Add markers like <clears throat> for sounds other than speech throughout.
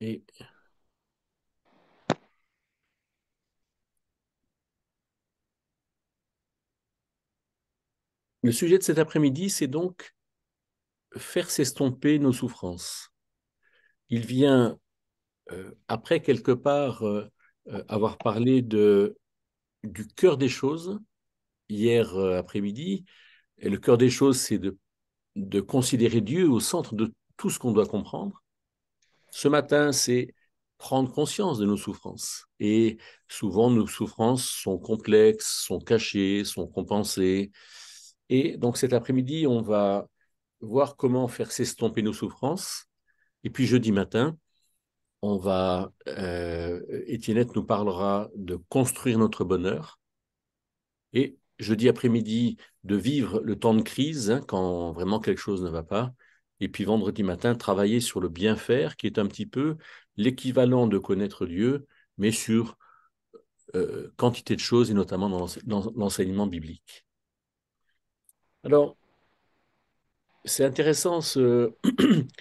Le sujet de cet après-midi, c'est donc faire s'estomper nos souffrances. Il vient, euh, après quelque part, euh, euh, avoir parlé de, du cœur des choses, hier après-midi, et le cœur des choses, c'est de, de considérer Dieu au centre de tout ce qu'on doit comprendre. Ce matin, c'est prendre conscience de nos souffrances. Et souvent, nos souffrances sont complexes, sont cachées, sont compensées. Et donc cet après-midi, on va voir comment faire s'estomper nos souffrances. Et puis jeudi matin, on va, euh, Étienne nous parlera de construire notre bonheur. Et jeudi après-midi, de vivre le temps de crise, hein, quand vraiment quelque chose ne va pas et puis vendredi matin, travailler sur le bien faire, qui est un petit peu l'équivalent de connaître Dieu, mais sur euh, quantité de choses, et notamment dans, l'enseignement biblique. Alors, c'est intéressant ce,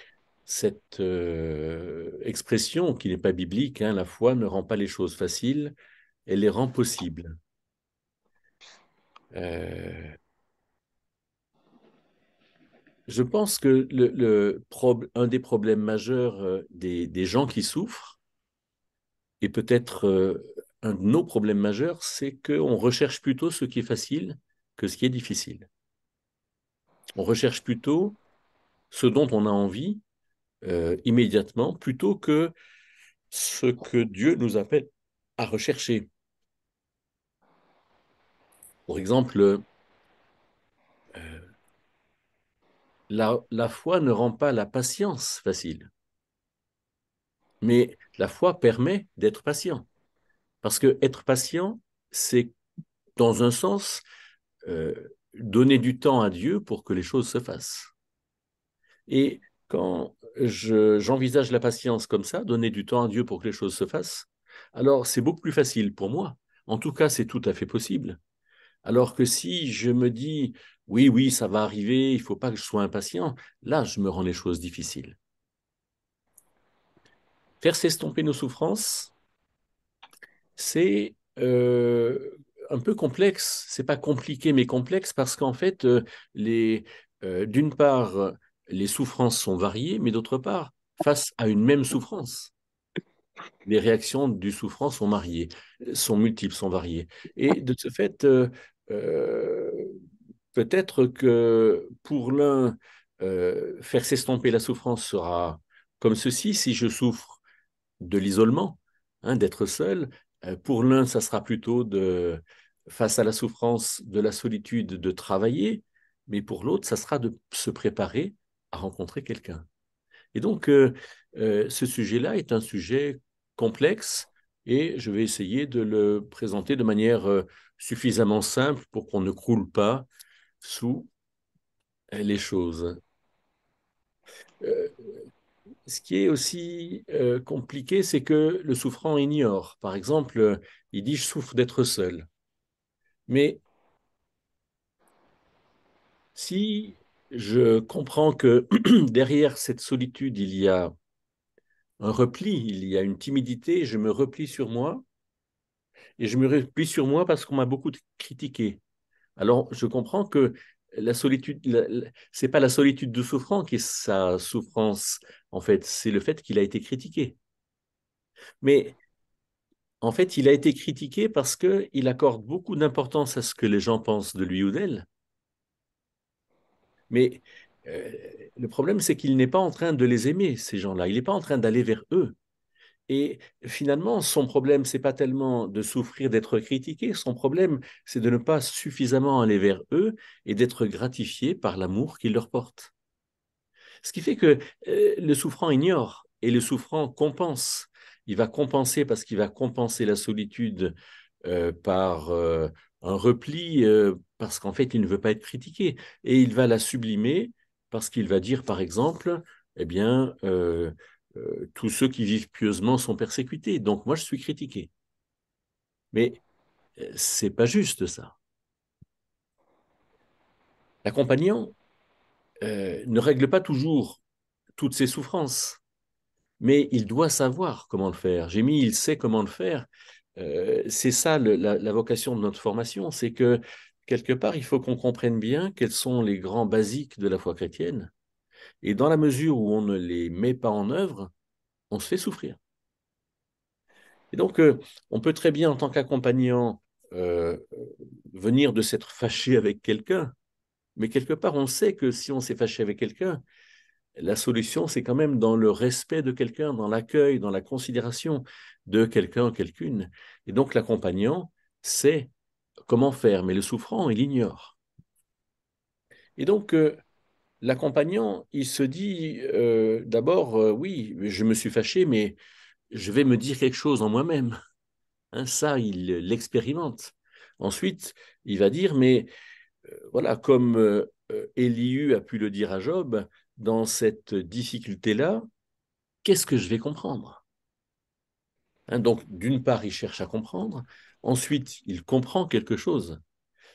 <clears throat> cette euh, expression qui n'est pas biblique, hein. la foi ne rend pas les choses faciles, elle les rend possibles. Euh, je pense que le, un des problèmes majeurs euh, des, gens qui souffrent, et peut-être euh, un de nos problèmes majeurs, c'est qu'on recherche plutôt ce qui est facile que ce qui est difficile. On recherche plutôt ce dont on a envie euh, immédiatement, plutôt que ce que Dieu nous appelle à rechercher. Par exemple, la, foi ne rend pas la patience facile, mais la foi permet d'être patient. Parce que être patient, c'est dans un sens euh, donner du temps à Dieu pour que les choses se fassent. Et quand j'envisage la patience comme ça, donner du temps à Dieu pour que les choses se fassent, alors c'est beaucoup plus facile pour moi. En tout cas, c'est tout à fait possible. Alors que si je me dis, oui, oui, ça va arriver, il ne faut pas que je sois impatient. Là, je me rends les choses difficiles. Faire s'estomper nos souffrances, c'est euh, un peu complexe. C'est pas compliqué, mais complexe parce qu'en fait, euh, euh, d'une part, les souffrances sont variées, mais d'autre part, face à une même souffrance, les réactions du souffrant sont variées, sont multiples, sont variées. Et de ce fait, Peut-être que pour l'un, euh, faire s'estomper la souffrance sera comme ceci, si je souffre de l'isolement, hein, d'être seul, euh, pour l'un, ça sera plutôt de, face à la souffrance de la solitude, de travailler, mais pour l'autre, ça sera de se préparer à rencontrer quelqu'un. Et donc, euh, ce sujet-là est un sujet complexe et je vais essayer de le présenter de manière suffisamment simple pour qu'on ne croule pas sous les choses. Euh, ce qui est aussi euh, compliqué, c'est que le souffrant ignore. Par exemple, il dit je souffre d'être seul. Mais si je comprends que <clears throat> derrière cette solitude, il y a un repli, il y a une timidité, je me replie sur moi. Et je me replie sur moi parce qu'on m'a beaucoup critiqué. Alors, je comprends que la solitude, c'est pas la solitude de souffrant qui est sa souffrance, en fait, c'est le fait qu'il a été critiqué. Mais en fait, il a été critiqué parce qu'il accorde beaucoup d'importance à ce que les gens pensent de lui ou d'elle. Mais euh, le problème, c'est qu'il n'est pas en train de les aimer, ces gens-là. Il n'est pas en train d'aller vers eux. Et finalement, son problème, c'est pas tellement de souffrir d'être critiqué, son problème, c'est de ne pas suffisamment aller vers eux et d'être gratifié par l'amour qu'ils leur portent. Ce qui fait que euh, le souffrant ignore et le souffrant compense. Il va compenser parce qu'il va compenser la solitude euh, par euh, un repli, parce qu'en fait, il ne veut pas être critiqué. Et il va la sublimer parce qu'il va dire, par exemple, eh bien, euh, tous ceux qui vivent pieusement sont persécutés, donc moi je suis critiqué. Mais euh, c'est pas juste ça. L'accompagnant euh, ne règle pas toujours toutes ses souffrances, mais il doit savoir comment le faire. J'ai mis il sait comment le faire. c'est ça la, vocation de notre formation, c'est que quelque part il faut qu'on comprenne bien quels sont les grands basiques de la foi chrétienne et dans la mesure où on ne les met pas en œuvre, on se fait souffrir. Et donc, euh, on peut très bien, en tant qu'accompagnant, euh, venir de s'être fâché avec quelqu'un, mais quelque part, on sait que si on s'est fâché avec quelqu'un, la solution, c'est quand même dans le respect de quelqu'un, dans l'accueil, dans la considération de quelqu'un, quelqu'une. Et donc, l'accompagnant sait comment faire, mais le souffrant, il ignore. Et donc, euh, l'accompagnant, il se dit euh, d'abord, euh, oui, je me suis fâché, mais je vais me dire quelque chose en moi-même. Hein, ça, il l'expérimente. Ensuite, il va dire, mais euh, voilà, comme Eliu a pu le dire à Job, dans cette difficulté-là, qu'est-ce que je vais comprendre hein, Donc, d'une part, il cherche à comprendre. Ensuite, il comprend quelque chose.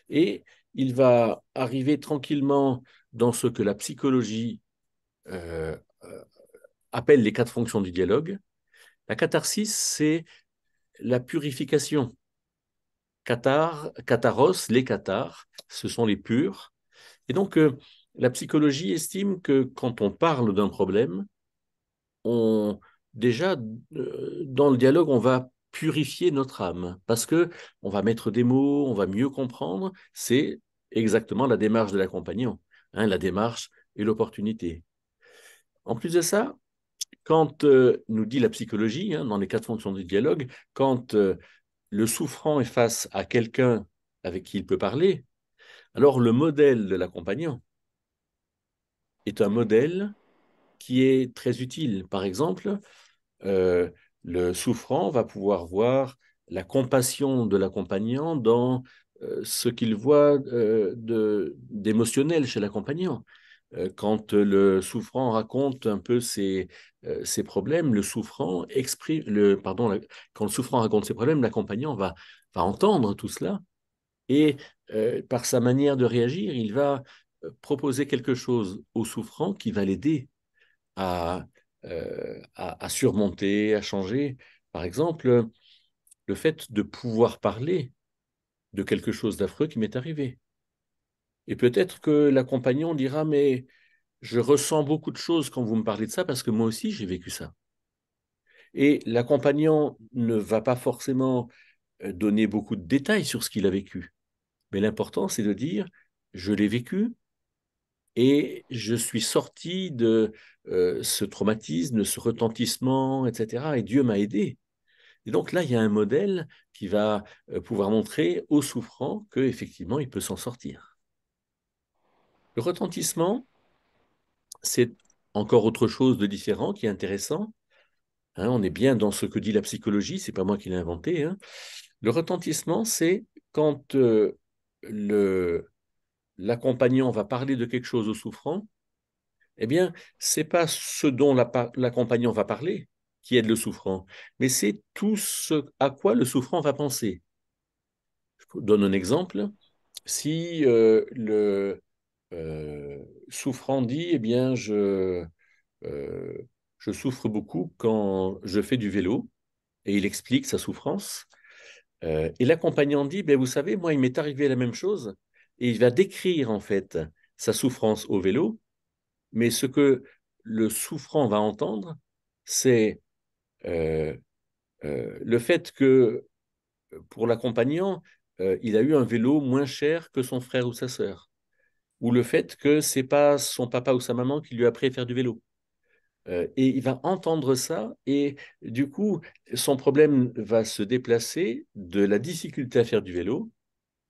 Et il va arriver tranquillement dans ce que la psychologie euh, euh, appelle les quatre fonctions du dialogue. La catharsis, c'est la purification. Cathar, catharos, les cathars, ce sont les purs. Et donc, euh, la psychologie estime que quand on parle d'un problème, on, déjà, dans le dialogue, on va purifier notre âme, parce que on va mettre des mots, on va mieux comprendre. C'est exactement la démarche de l'accompagnant, hein, la démarche et l'opportunité. En plus de ça, quand euh, nous dit la psychologie, hein, dans les quatre fonctions du dialogue, quand euh, le souffrant est face à quelqu'un avec qui il peut parler, alors le modèle de l'accompagnant est un modèle qui est très utile. Par exemple, euh, le souffrant va pouvoir voir la compassion de l'accompagnant dans euh, ce qu'il voit euh, d'émotionnel chez l'accompagnant. Euh, quand le souffrant raconte un peu ses, problèmes, le souffrant exprime, le, pardon, quand le souffrant raconte ses problèmes, l'accompagnant va, entendre tout cela et par sa manière de réagir, il va proposer quelque chose au souffrant qui va l'aider à euh, à, surmonter, à changer. Par exemple, euh, le fait de pouvoir parler de quelque chose d'affreux qui m'est arrivé. Et peut-être que l'accompagnant dira, mais je ressens beaucoup de choses quand vous me parlez de ça parce que moi aussi j'ai vécu ça. Et l'accompagnant ne va pas forcément euh, donner beaucoup de détails sur ce qu'il a vécu. Mais l'important, c'est de dire, je l'ai vécu, et je suis sorti de euh, ce traumatisme, de ce retentissement, etc. Et Dieu m'a aidé. Et donc là, il y a un modèle qui va euh, pouvoir montrer aux souffrants qu'effectivement, il peut s'en sortir. Le retentissement, c'est encore autre chose de différent qui est intéressant. Hein, on est bien dans ce que dit la psychologie, c'est pas moi qui l'ai inventé. Hein. Le retentissement, c'est quand euh, le, l'accompagnant va parler de quelque chose au souffrant, eh bien, c'est pas ce dont l'accompagnant va parler qui aide le souffrant, mais c'est tout ce à quoi le souffrant va penser. Je vous donne un exemple. Si euh, le euh, souffrant dit, eh bien, euh, je, souffre beaucoup quand je fais du vélo, et il explique sa souffrance, et l'accompagnant dit, ben, vous savez, moi, il m'est arrivé la même chose, et il va décrire en fait sa souffrance au vélo, mais ce que le souffrant va entendre, c'est euh, euh, le fait que pour l'accompagnant, euh, il a eu un vélo moins cher que son frère ou sa sœur, ou le fait que c'est pas son papa ou sa maman qui lui a appris à faire du vélo. et il va entendre ça, et du coup, son problème va se déplacer de la difficulté à faire du vélo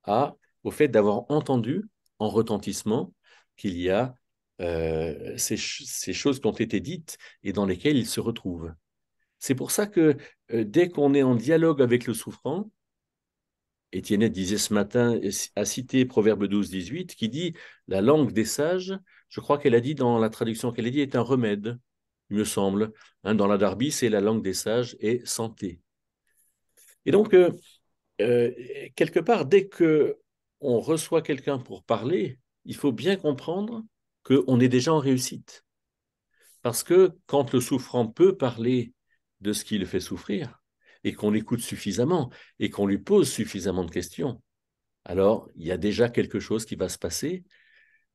à au fait d'avoir entendu en retentissement qu'il y a euh, ces, choses qui ont été dites et dans lesquelles il se retrouve. C'est pour ça que euh, dès qu'on est en dialogue avec le souffrant, Étienne disait ce matin, a cité Proverbe 12, 18, qui dit La langue des sages, je crois qu'elle a dit dans la traduction qu'elle a dit, est un remède, il me semble. Hein, dans la Darby, c'est la langue des sages et santé. Et donc, euh, quelque part, dès que on reçoit quelqu'un pour parler, il faut bien comprendre qu'on est déjà en réussite. Parce que quand le souffrant peut parler de ce qui le fait souffrir, et qu'on l'écoute suffisamment, et qu'on lui pose suffisamment de questions, alors il y a déjà quelque chose qui va se passer.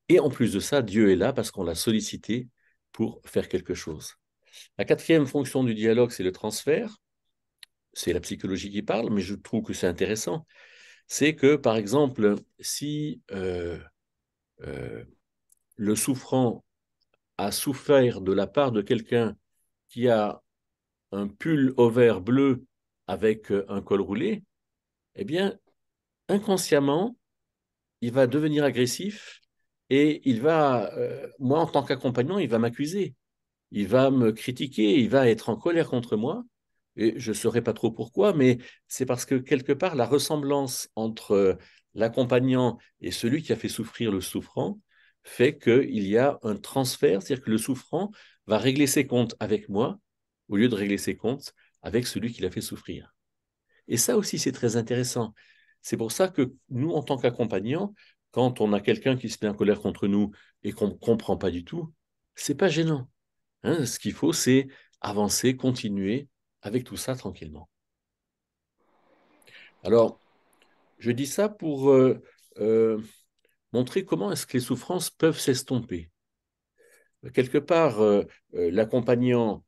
Et en plus de ça, Dieu est là parce qu'on l'a sollicité pour faire quelque chose. La quatrième fonction du dialogue, c'est le transfert. C'est la psychologie qui parle, mais je trouve que c'est intéressant c'est que, par exemple, si euh, euh, le souffrant a souffert de la part de quelqu'un qui a un pull au vert bleu avec euh, un col roulé, eh bien, inconsciemment, il va devenir agressif et il va, moi en tant qu'accompagnant, il va m'accuser, il va me critiquer, il va être en colère contre moi et je ne saurais pas trop pourquoi, mais c'est parce que quelque part, la ressemblance entre euh, l'accompagnant et celui qui a fait souffrir le souffrant fait qu'il y a un transfert, c'est-à-dire que le souffrant va régler ses comptes avec moi au lieu de régler ses comptes avec celui qui l'a fait souffrir. Et ça aussi, c'est très intéressant. C'est pour ça que nous, en tant qu'accompagnants, quand on a quelqu'un qui se met en colère contre nous et qu'on ne comprend pas du tout, c'est pas gênant. Hein. ce qu'il faut, c'est avancer, continuer, avec tout ça tranquillement. Alors, je dis ça pour euh, euh, montrer comment est-ce que les souffrances peuvent s'estomper. Quelque part, euh, l'accompagnant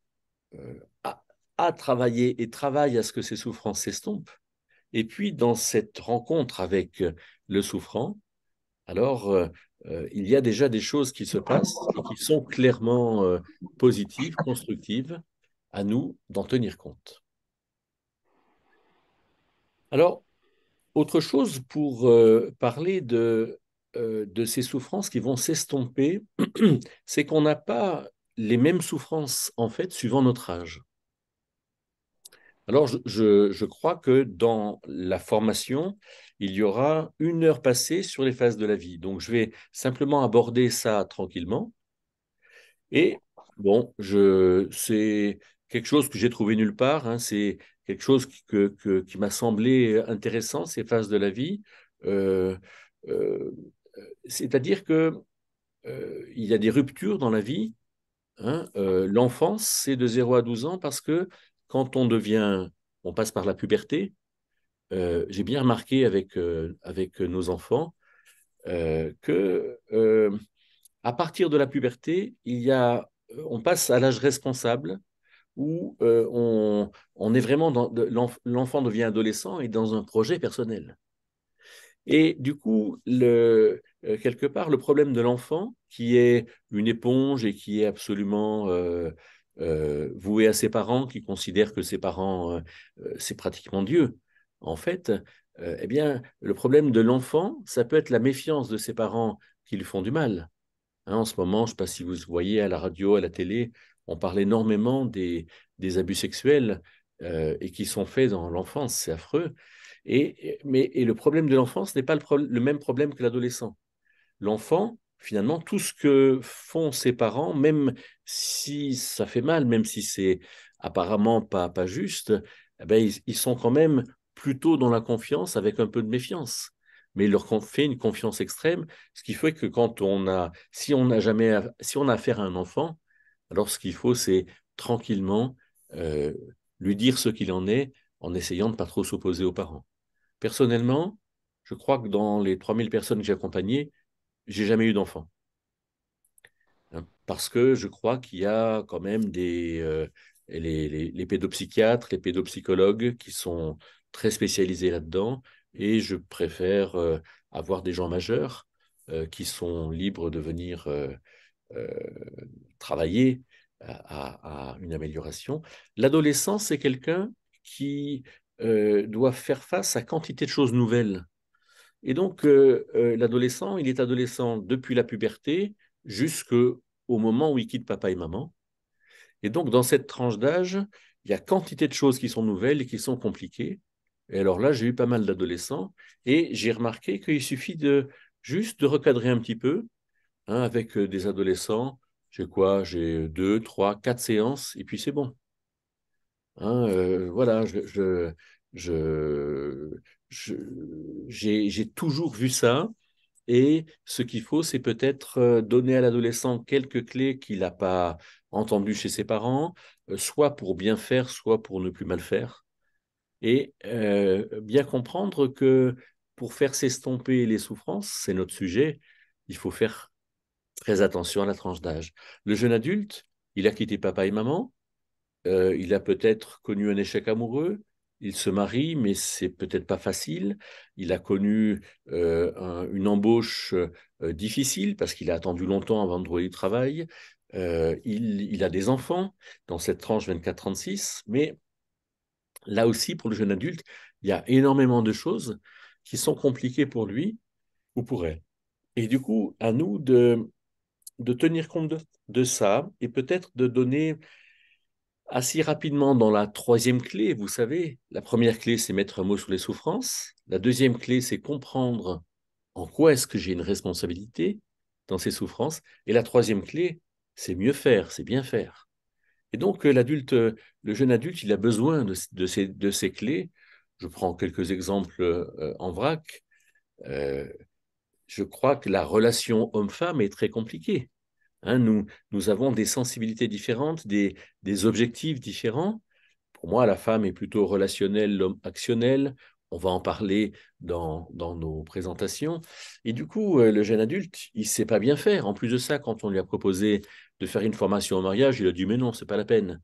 a, a, travaillé et travaille à ce que ces souffrances s'estompent. Et puis, dans cette rencontre avec le souffrant, alors, il y a déjà des choses qui se passent et qui sont clairement positives, constructives, à nous d'en tenir compte. Alors, autre chose pour euh, parler de, euh, de ces souffrances qui vont s'estomper, <clears throat> c'est qu'on n'a pas les mêmes souffrances, en fait, suivant notre âge. Alors, je, je, crois que dans la formation, il y aura une heure passée sur les phases de la vie. Donc, je vais simplement aborder ça tranquillement. Et bon, je, c'est, quelque chose que j'ai trouvé nulle part, hein, c'est quelque chose que, qui m'a semblé euh, intéressant, ces phases de la vie. Euh, euh, c'est-à-dire que il y a des ruptures dans la vie. Hein, l'enfance, c'est de 0 à 12 ans parce que quand on devient, on passe par la puberté. J'ai bien remarqué avec, avec nos enfants que à partir de la puberté, il y a, on passe à l'âge responsable où euh, on, est vraiment dans l'enfant devient adolescent et dans un projet personnel. Et du coup, le, euh, quelque part, le problème de l'enfant, qui est une éponge et qui est absolument euh, voué à ses parents, qui considère que ses parents, c'est pratiquement Dieu, en fait, eh bien, le problème de l'enfant, ça peut être la méfiance de ses parents qui lui font du mal. Hein, en ce moment, je ne sais pas si vous voyez à la radio, à la télé, on parle énormément des, abus sexuels euh, et qui sont faits dans l'enfance, c'est affreux. Et, mais, le problème de l'enfance n'est pas le, même problème que l'adolescent. L'enfant, finalement, tout ce que font ses parents, même si ça fait mal, même si c'est apparemment pas, pas juste, eh ben, ils, sont quand même plutôt dans la confiance avec un peu de méfiance. Mais il leur fait une confiance extrême, ce qui fait que quand on a, si on jamais, si on a affaire à un enfant, alors ce qu'il faut, c'est tranquillement euh, lui dire ce qu'il en est en essayant de ne pas trop s'opposer aux parents. Personnellement, je crois que dans les 3000 personnes que j'ai accompagnées, j'ai jamais eu d'enfant. Hein, parce que je crois qu'il y a quand même des, euh, les, pédopsychiatres, les pédopsychologues qui sont très spécialisés là-dedans, et je préfère euh, avoir des gens majeurs qui sont libres de venir euh, travailler à, une amélioration. L'adolescent, c'est quelqu'un qui euh, doit faire face à quantité de choses nouvelles. Et donc, euh, l'adolescent, il est adolescent depuis la puberté jusqu'au moment où il quitte papa et maman. Et donc, dans cette tranche d'âge, il y a quantité de choses qui sont nouvelles et qui sont compliquées. Et alors là, j'ai eu pas mal d'adolescents et j'ai remarqué qu'il suffit de juste de recadrer un petit peu Hein, avec euh, des adolescents. J'ai quoi J'ai deux, trois, quatre séances, et puis c'est bon. Hein, euh, voilà, je, je, j'ai, toujours vu ça. Et ce qu'il faut, c'est peut-être euh, donner à l'adolescent quelques clés qu'il n'a pas entendues chez ses parents, soit pour bien faire, soit pour ne plus mal faire. Et bien comprendre que pour faire s'estomper les souffrances, c'est notre sujet, il faut faire Très attention à la tranche d'âge. Le jeune adulte, il a quitté papa et maman, euh, il a peut-être connu un échec amoureux, il se marie, mais c'est peut-être pas facile. Il a connu euh, une embauche euh, difficile parce qu'il a attendu longtemps avant de trouver du travail. Il, il, a des enfants dans cette tranche 24-36, mais là aussi, pour le jeune adulte, il y a énormément de choses qui sont compliquées pour lui ou pour elle. Et du coup, à nous de de tenir compte de, ça et peut-être de donner assez rapidement dans la troisième clé, vous savez, la première clé, c'est mettre un mot sur les souffrances. La deuxième clé, c'est comprendre en quoi est-ce que j'ai une responsabilité dans ces souffrances. Et la troisième clé, c'est mieux faire, c'est bien faire. Et donc, euh, l'adulte, euh, le jeune adulte, il a besoin de, ces, de ces clés. Je prends quelques exemples euh, en vrac je crois que la relation homme-femme est très compliquée. Hein. nous, nous avons des sensibilités différentes, des, objectifs différents. Pour moi, la femme est plutôt relationnelle, l'homme actionnel. On va en parler dans, nos présentations. Et du coup, euh, le jeune adulte, il sait pas bien faire. En plus de ça, quand on lui a proposé de faire une formation au mariage, il a dit Mais non, c'est pas la peine.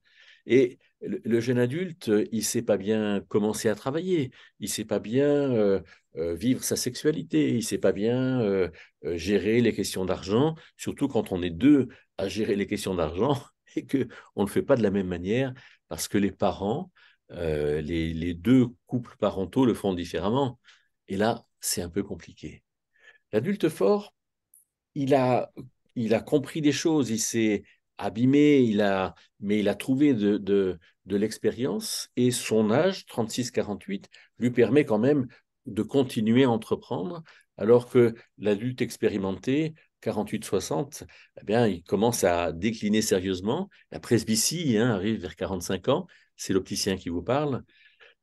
Et le, jeune adulte, il ne sait pas bien commencer à travailler, il ne sait pas bien euh, euh, vivre sa sexualité, il ne sait pas bien euh, gérer les questions d'argent, surtout quand on est deux à gérer les questions d'argent <laughs> et qu'on ne le fait pas de la même manière parce que les parents, les, deux couples parentaux le font différemment. Et là, c'est un peu compliqué. L'adulte fort, il a, il a compris des choses, il s'est abîmé, il a, mais il a trouvé de, l'expérience et son âge, 36-48, lui permet quand même de continuer à entreprendre, alors que l'adulte expérimenté, 48-60, eh bien, il commence à décliner sérieusement. La presbytie hein, arrive vers 45 ans, c'est l'opticien qui vous parle.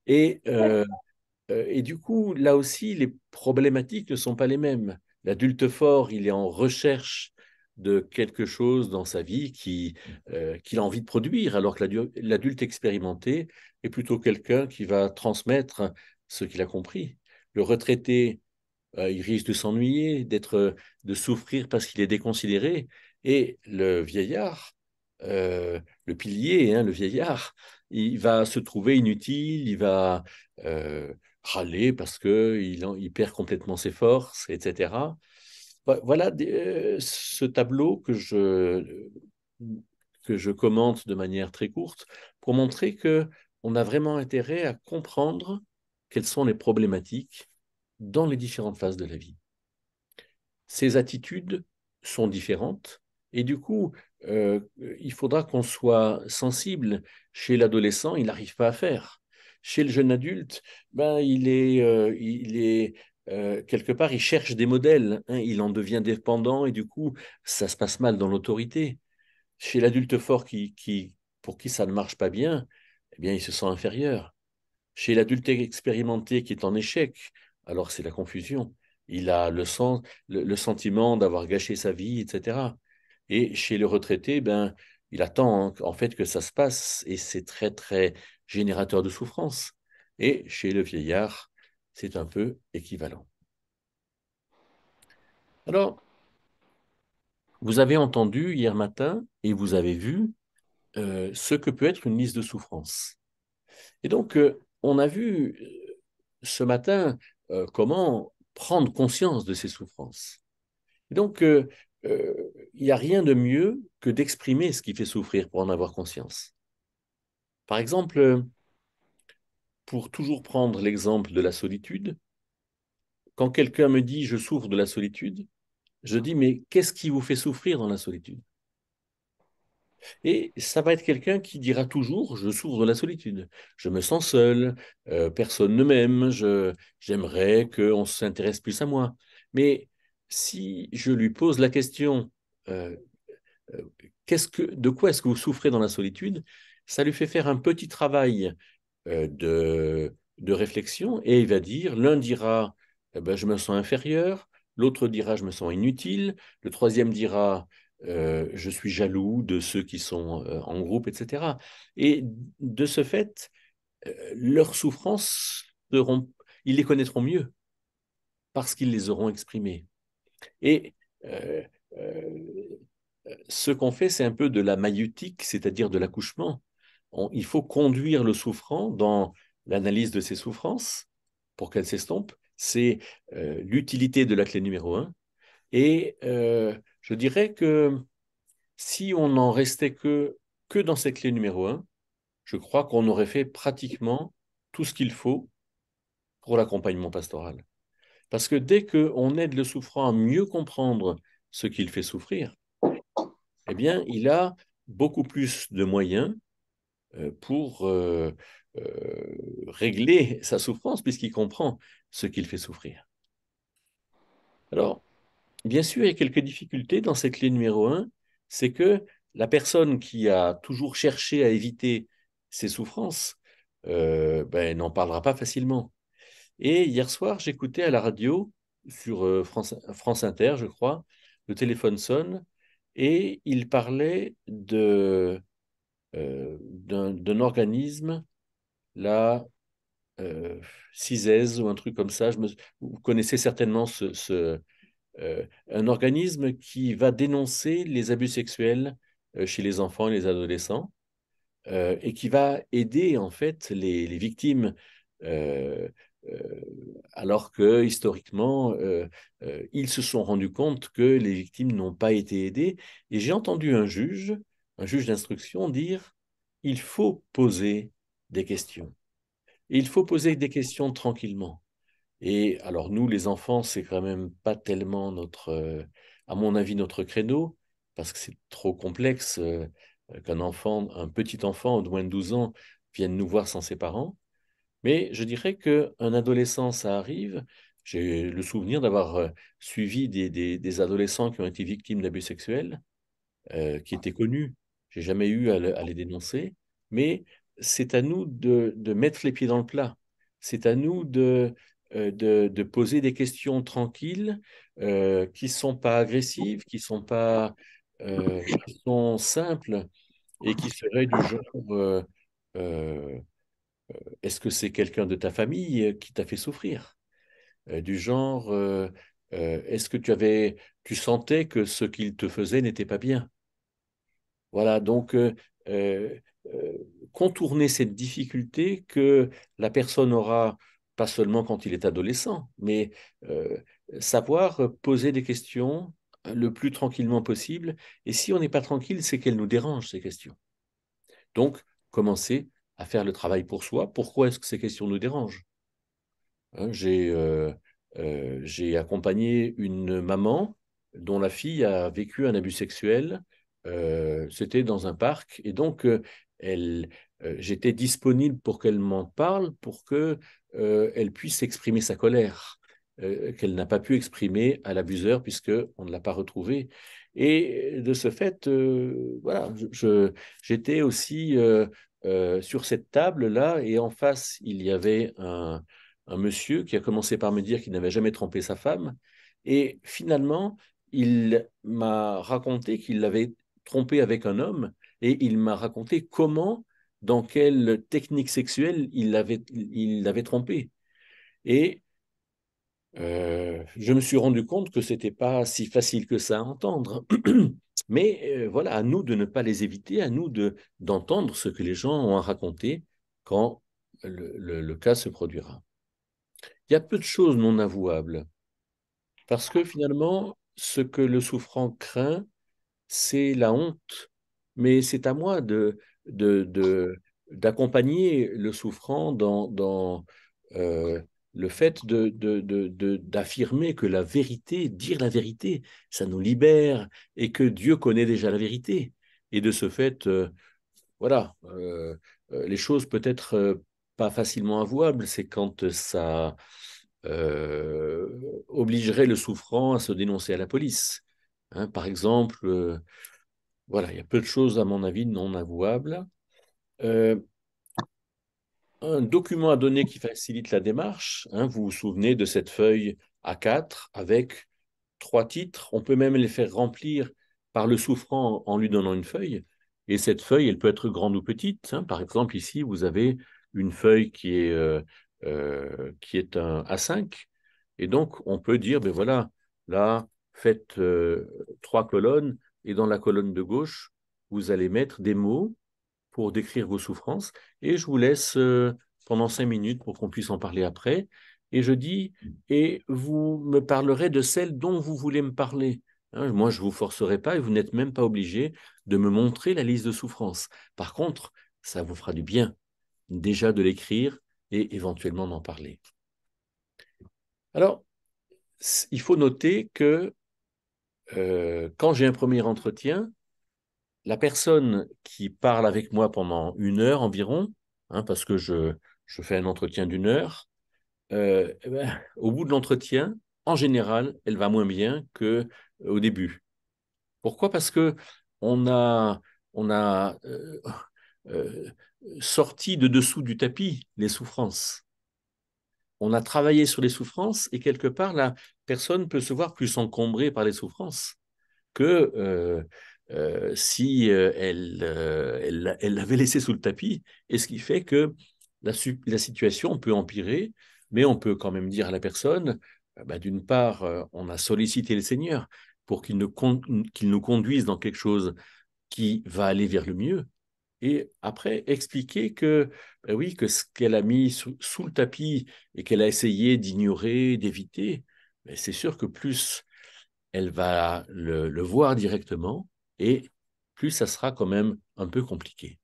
Et, euh, euh, et du coup, là aussi, les problématiques ne sont pas les mêmes. L'adulte fort, il est en recherche de quelque chose dans sa vie euh, qu'il a envie de produire, alors que l'adulte expérimenté est plutôt quelqu'un qui va transmettre ce qu'il a compris. Le retraité, euh, il risque de s'ennuyer, de souffrir parce qu'il est déconsidéré, et le vieillard, euh, le pilier, hein, le vieillard, il va se trouver inutile, il va râler parce que il perd complètement ses forces, etc. Bah, voilà euh, ce tableau que je, que je commente de manière très courte pour montrer que on a vraiment intérêt à comprendre quelles sont les problématiques dans les différentes phases de la vie. Ces attitudes sont différentes et du coup, euh, il faudra qu'on soit sensible. Chez l'adolescent, il n'arrive pas à faire. Chez le jeune adulte, ben, il, est, euh, il est euh, quelque part, il cherche des modèles, hein. il en devient dépendant et du coup, ça se passe mal dans l'autorité. Chez l'adulte fort qui, pour qui ça ne marche pas bien, eh bien, il se sent inférieur. Chez l'adulte expérimenté qui est en échec, alors c'est la confusion. Il a le, sentiment d'avoir gâché sa vie, etc. Et chez le retraité, ben, il attend en fait que ça se passe et c'est très, très générateur de souffrance. Et chez le vieillard, c'est un peu équivalent. Alors, vous avez entendu hier matin et vous avez vu euh, ce que peut être une liste de souffrances. Et donc, euh, on a vu euh, ce matin comment prendre conscience de ces souffrances. Et donc, il n'y a rien de mieux que d'exprimer ce qui fait souffrir pour en avoir conscience. Par exemple, pour toujours prendre l'exemple de la solitude, quand quelqu'un me dit je souffre de la solitude, je dis mais qu'est-ce qui vous fait souffrir dans la solitude et ça va être quelqu'un qui dira toujours Je souffre de la solitude, je me sens seul, euh, personne ne m'aime, j'aimerais qu'on s'intéresse plus à moi. Mais si je lui pose la question euh, euh, quest que, De quoi est-ce que vous souffrez dans la solitude ça lui fait faire un petit travail euh, de, de, réflexion et il va dire, l'un dira, eh ben, je me sens inférieur, l'autre dira, je me sens inutile, le troisième dira, euh, je suis jaloux de ceux qui sont euh, en groupe, etc. Et de ce fait, leurs souffrances seront, ils les connaîtront mieux parce qu'ils les auront exprimées. Et ce qu'on fait, c'est un peu de la maïutique, c'est-à-dire de l'accouchement il faut conduire le souffrant dans l'analyse de ses souffrances pour qu'elles s'estompent. C'est euh, l'utilité de la clé numéro un. Et euh, je dirais que si on n'en restait que, que dans cette clé numéro un, je crois qu'on aurait fait pratiquement tout ce qu'il faut pour l'accompagnement pastoral. Parce que dès qu'on aide le souffrant à mieux comprendre ce qu'il fait souffrir, eh bien, il a beaucoup plus de moyens euh, pour euh, euh, régler <laughs> sa souffrance, puisqu'il comprend ce qu'il fait souffrir. Alors, bien sûr, il y a quelques difficultés dans cette clé numéro un, c'est que la personne qui a toujours cherché à éviter ses souffrances ben, n'en parlera pas facilement. Et hier soir, j'écoutais à la radio, sur France Inter, je crois, le téléphone sonne, et il parlait de euh, d'un organisme, la euh, CISES ou un truc comme ça. Je vous connaissez certainement euh, un organisme qui va dénoncer les abus sexuels euh, chez les enfants et les adolescents et qui va aider en fait les, les victimes. alors que historiquement, ils se sont rendus compte que les victimes n'ont pas été aidées. Et j'ai entendu un juge un juge d'instruction dire il faut poser des questions. Il faut poser des questions tranquillement. Et alors nous, les enfants, c'est quand même pas tellement notre, euh, à mon avis, notre créneau, parce que c'est trop complexe euh, qu'un enfant, un petit enfant de moins de 12 ans vienne nous voir sans ses parents. Mais je dirais que un adolescent, ça arrive. J'ai le souvenir d'avoir euh, suivi des, adolescents qui ont été victimes d'abus sexuels, qui étaient connus, j'ai jamais eu à, les dénoncer, mais c'est à nous de, mettre les pieds dans le plat. C'est à nous de, euh, de, poser des questions tranquilles, euh, qui ne sont pas agressives, qui ne sont pas euh, sont simples et qui seraient du genre est-ce que c'est quelqu'un de ta famille qui t'a fait souffrir Du genre est-ce que tu avais tu sentais que ce qu'il te faisait n'était pas bien voilà, donc euh, euh, euh, contourner cette difficulté que la personne aura, pas seulement quand il est adolescent, mais savoir poser des questions le plus tranquillement possible. Et si on n'est pas tranquille, c'est qu'elles nous dérangent, ces questions. Donc, commencer à faire le travail pour soi. Pourquoi est-ce que ces questions nous dérangent hein, J'ai accompagné une maman dont la fille a vécu un abus sexuel euh, c'était dans un parc, et donc euh, elle, euh, j'étais disponible pour qu'elle m'en parle, pour que elle puisse exprimer sa colère qu'elle n'a pas pu exprimer à l'abuseur puisque on ne l'a pas retrouvé. Et de ce fait, voilà, j'étais aussi sur cette table-là, et en face, il y avait un, un, monsieur qui a commencé par me dire qu'il n'avait jamais trompé sa femme, et finalement, il m'a raconté qu'il l'avait trompé avec un homme et il m'a raconté comment, dans quelle technique sexuelle il l'avait il trompé. Et euh, je me suis rendu compte que c'était pas si facile que ça à entendre. <clears throat> Mais euh, voilà, à nous de ne pas les éviter, à nous de d'entendre ce que les gens ont à raconter quand le cas se produira. Il y a peu de choses non avouables, parce que finalement, ce que le souffrant craint, c'est la honte. Mais c'est à moi de, d'accompagner le souffrant dans, euh, le fait de, d'affirmer que la vérité, dire la vérité, ça nous libère et que Dieu connaît déjà la vérité. Et de ce fait, euh, voilà, euh, les choses peut-être pas facilement avouables, c'est quand ça obligerait le souffrant à se dénoncer à la police. Hein, par exemple, euh, voilà, il y a peu de choses, à mon avis, non avouables. Euh, un document à donner qui facilite la démarche. Hein, vous vous souvenez de cette feuille A4 avec trois titres. On peut même les faire remplir par le souffrant en lui donnant une feuille. Et cette feuille, elle peut être grande ou petite. Hein. Par exemple, ici, vous avez une feuille qui est, euh, qui est un A5. Et donc, on peut dire, ben voilà, là, faites euh, trois colonnes et dans la colonne de gauche, vous allez mettre des mots pour décrire vos souffrances et je vous laisse euh, pendant cinq minutes pour qu'on puisse en parler après. Et je dis, et vous me parlerez de celles dont vous voulez me parler. Hein, moi, je ne vous forcerai pas et vous n'êtes même pas obligé de me montrer la liste de souffrances. Par contre, ça vous fera du bien déjà de l'écrire et éventuellement d'en parler. Alors, il faut noter que euh, quand j'ai un premier entretien, la personne qui parle avec moi pendant une heure environ, hein, parce que je, fais un entretien d'une heure, euh, eh ben, au bout de l'entretien, en général, elle va moins bien que euh, au début. Pourquoi Parce que on a, sorti de dessous du tapis les souffrances. On a travaillé sur les souffrances et quelque part, la, personne ne peut se voir plus encombrée par les souffrances que euh, euh, si euh, elle, l'avait laissée sous le tapis, et ce qui fait que la, situation peut empirer, mais on peut quand même dire à la personne, bah, d'une part, on a sollicité le Seigneur pour qu'il nous, conduise dans quelque chose qui va aller vers le mieux, et après expliquer que bah oui que ce qu'elle a mis sous, le tapis et qu'elle a essayé d'ignorer, d'éviter, mais c'est sûr que plus elle va le, voir directement et plus ça sera quand même un peu compliqué.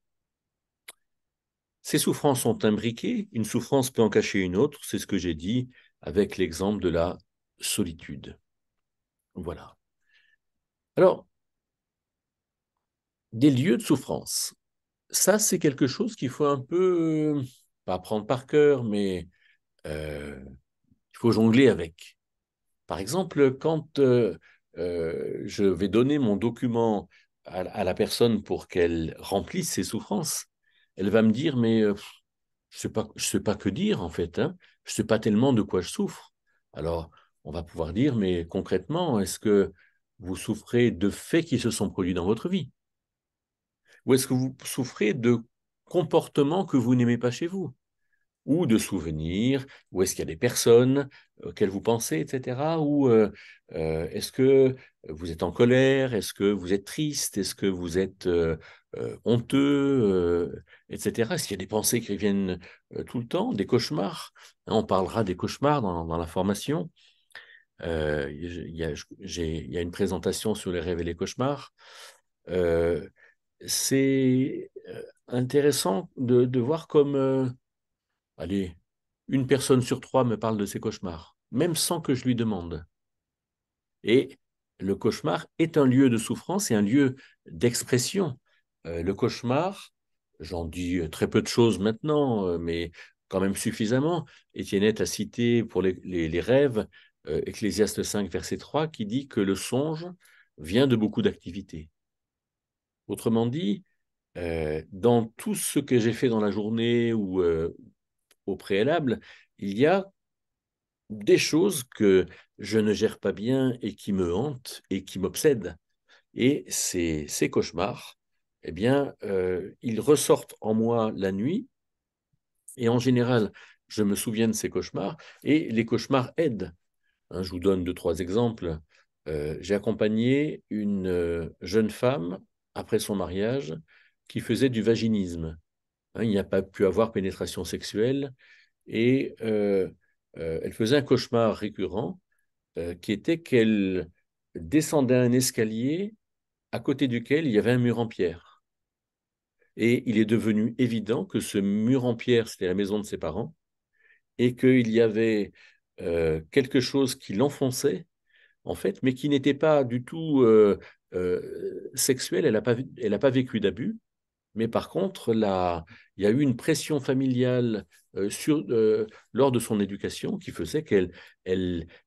Ces souffrances sont imbriquées, une souffrance peut en cacher une autre, c'est ce que j'ai dit avec l'exemple de la solitude. Voilà. Alors, des lieux de souffrance, ça c'est quelque chose qu'il faut un peu, pas prendre par cœur, mais euh, il faut jongler avec. Par exemple, quand euh, euh, je vais donner mon document à, la personne pour qu'elle remplisse ses souffrances, elle va me dire, mais euh, je ne sais, pas, que dire en fait, hein. je ne sais pas tellement de quoi je souffre. Alors, on va pouvoir dire, mais concrètement, est-ce que vous souffrez de faits qui se sont produits dans votre vie Ou est-ce que vous souffrez de comportements que vous n'aimez pas chez vous ou de souvenirs, ou est-ce qu'il y a des personnes auxquelles vous pensez, etc. Ou euh, euh, est-ce que vous êtes en colère, est-ce que vous êtes triste, est-ce que vous êtes euh, honteux, etc. Est-ce qu'il y a des pensées qui reviennent tout le temps, des cauchemars hein, On parlera des cauchemars dans, la formation. Il y, a, une présentation sur les rêves et les cauchemars. C'est intéressant de, voir comme Allez, une personne sur trois me parle de ses cauchemars, même sans que je lui demande. Et le cauchemar est un lieu de souffrance et un lieu d'expression. Euh, le cauchemar, j'en dis euh, très peu de choses maintenant, euh, mais quand même suffisamment. Étienne a cité pour les, rêves, Ecclésiastes Ecclésiaste 5, verset 3, qui dit que le songe vient de beaucoup d'activités. Autrement dit, dans tout ce que j'ai fait dans la journée ou, au préalable, il y a des choses que je ne gère pas bien et qui me hantent et qui m'obsèdent. Et ces, cauchemars, eh bien, euh, ils ressortent en moi la nuit. Et en général, je me souviens de ces cauchemars et les cauchemars aident. Hein, je vous donne deux, trois exemples. Euh, j'ai accompagné une euh, jeune femme après son mariage qui faisait du vaginisme. Hein, il n'y a pas pu avoir pénétration sexuelle, et euh, euh, elle faisait un cauchemar récurrent euh, qui était qu'elle descendait un escalier à côté duquel il y avait un mur en pierre. Et il est devenu évident que ce mur en pierre, c'était la maison de ses parents, et qu'il y avait quelque chose qui l'enfonçait, en fait, mais qui n'était pas du tout sexuel. Elle n'a pas vécu d'abus, mais par contre, là, il y a eu une pression familiale euh, euh, lors de son éducation qui faisait qu'elle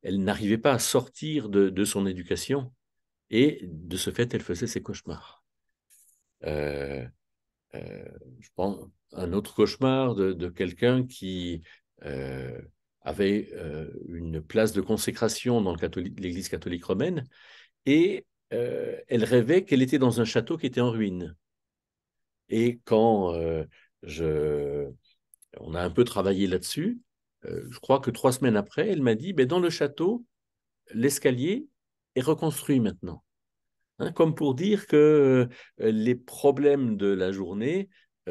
n'arrivait pas à sortir de, son éducation. Et de ce fait, elle faisait ses cauchemars. Euh, je pense un autre cauchemar de, quelqu'un qui avait une place de consécration dans l'Église catholique romaine et elle rêvait qu'elle était dans un château qui était en ruine. Et quand euh, je, on a un peu travaillé là-dessus, euh, je crois que trois semaines après, elle m'a dit, Mais ben, dans le château, l'escalier est reconstruit maintenant. Hein, comme pour dire que euh, les problèmes de la journée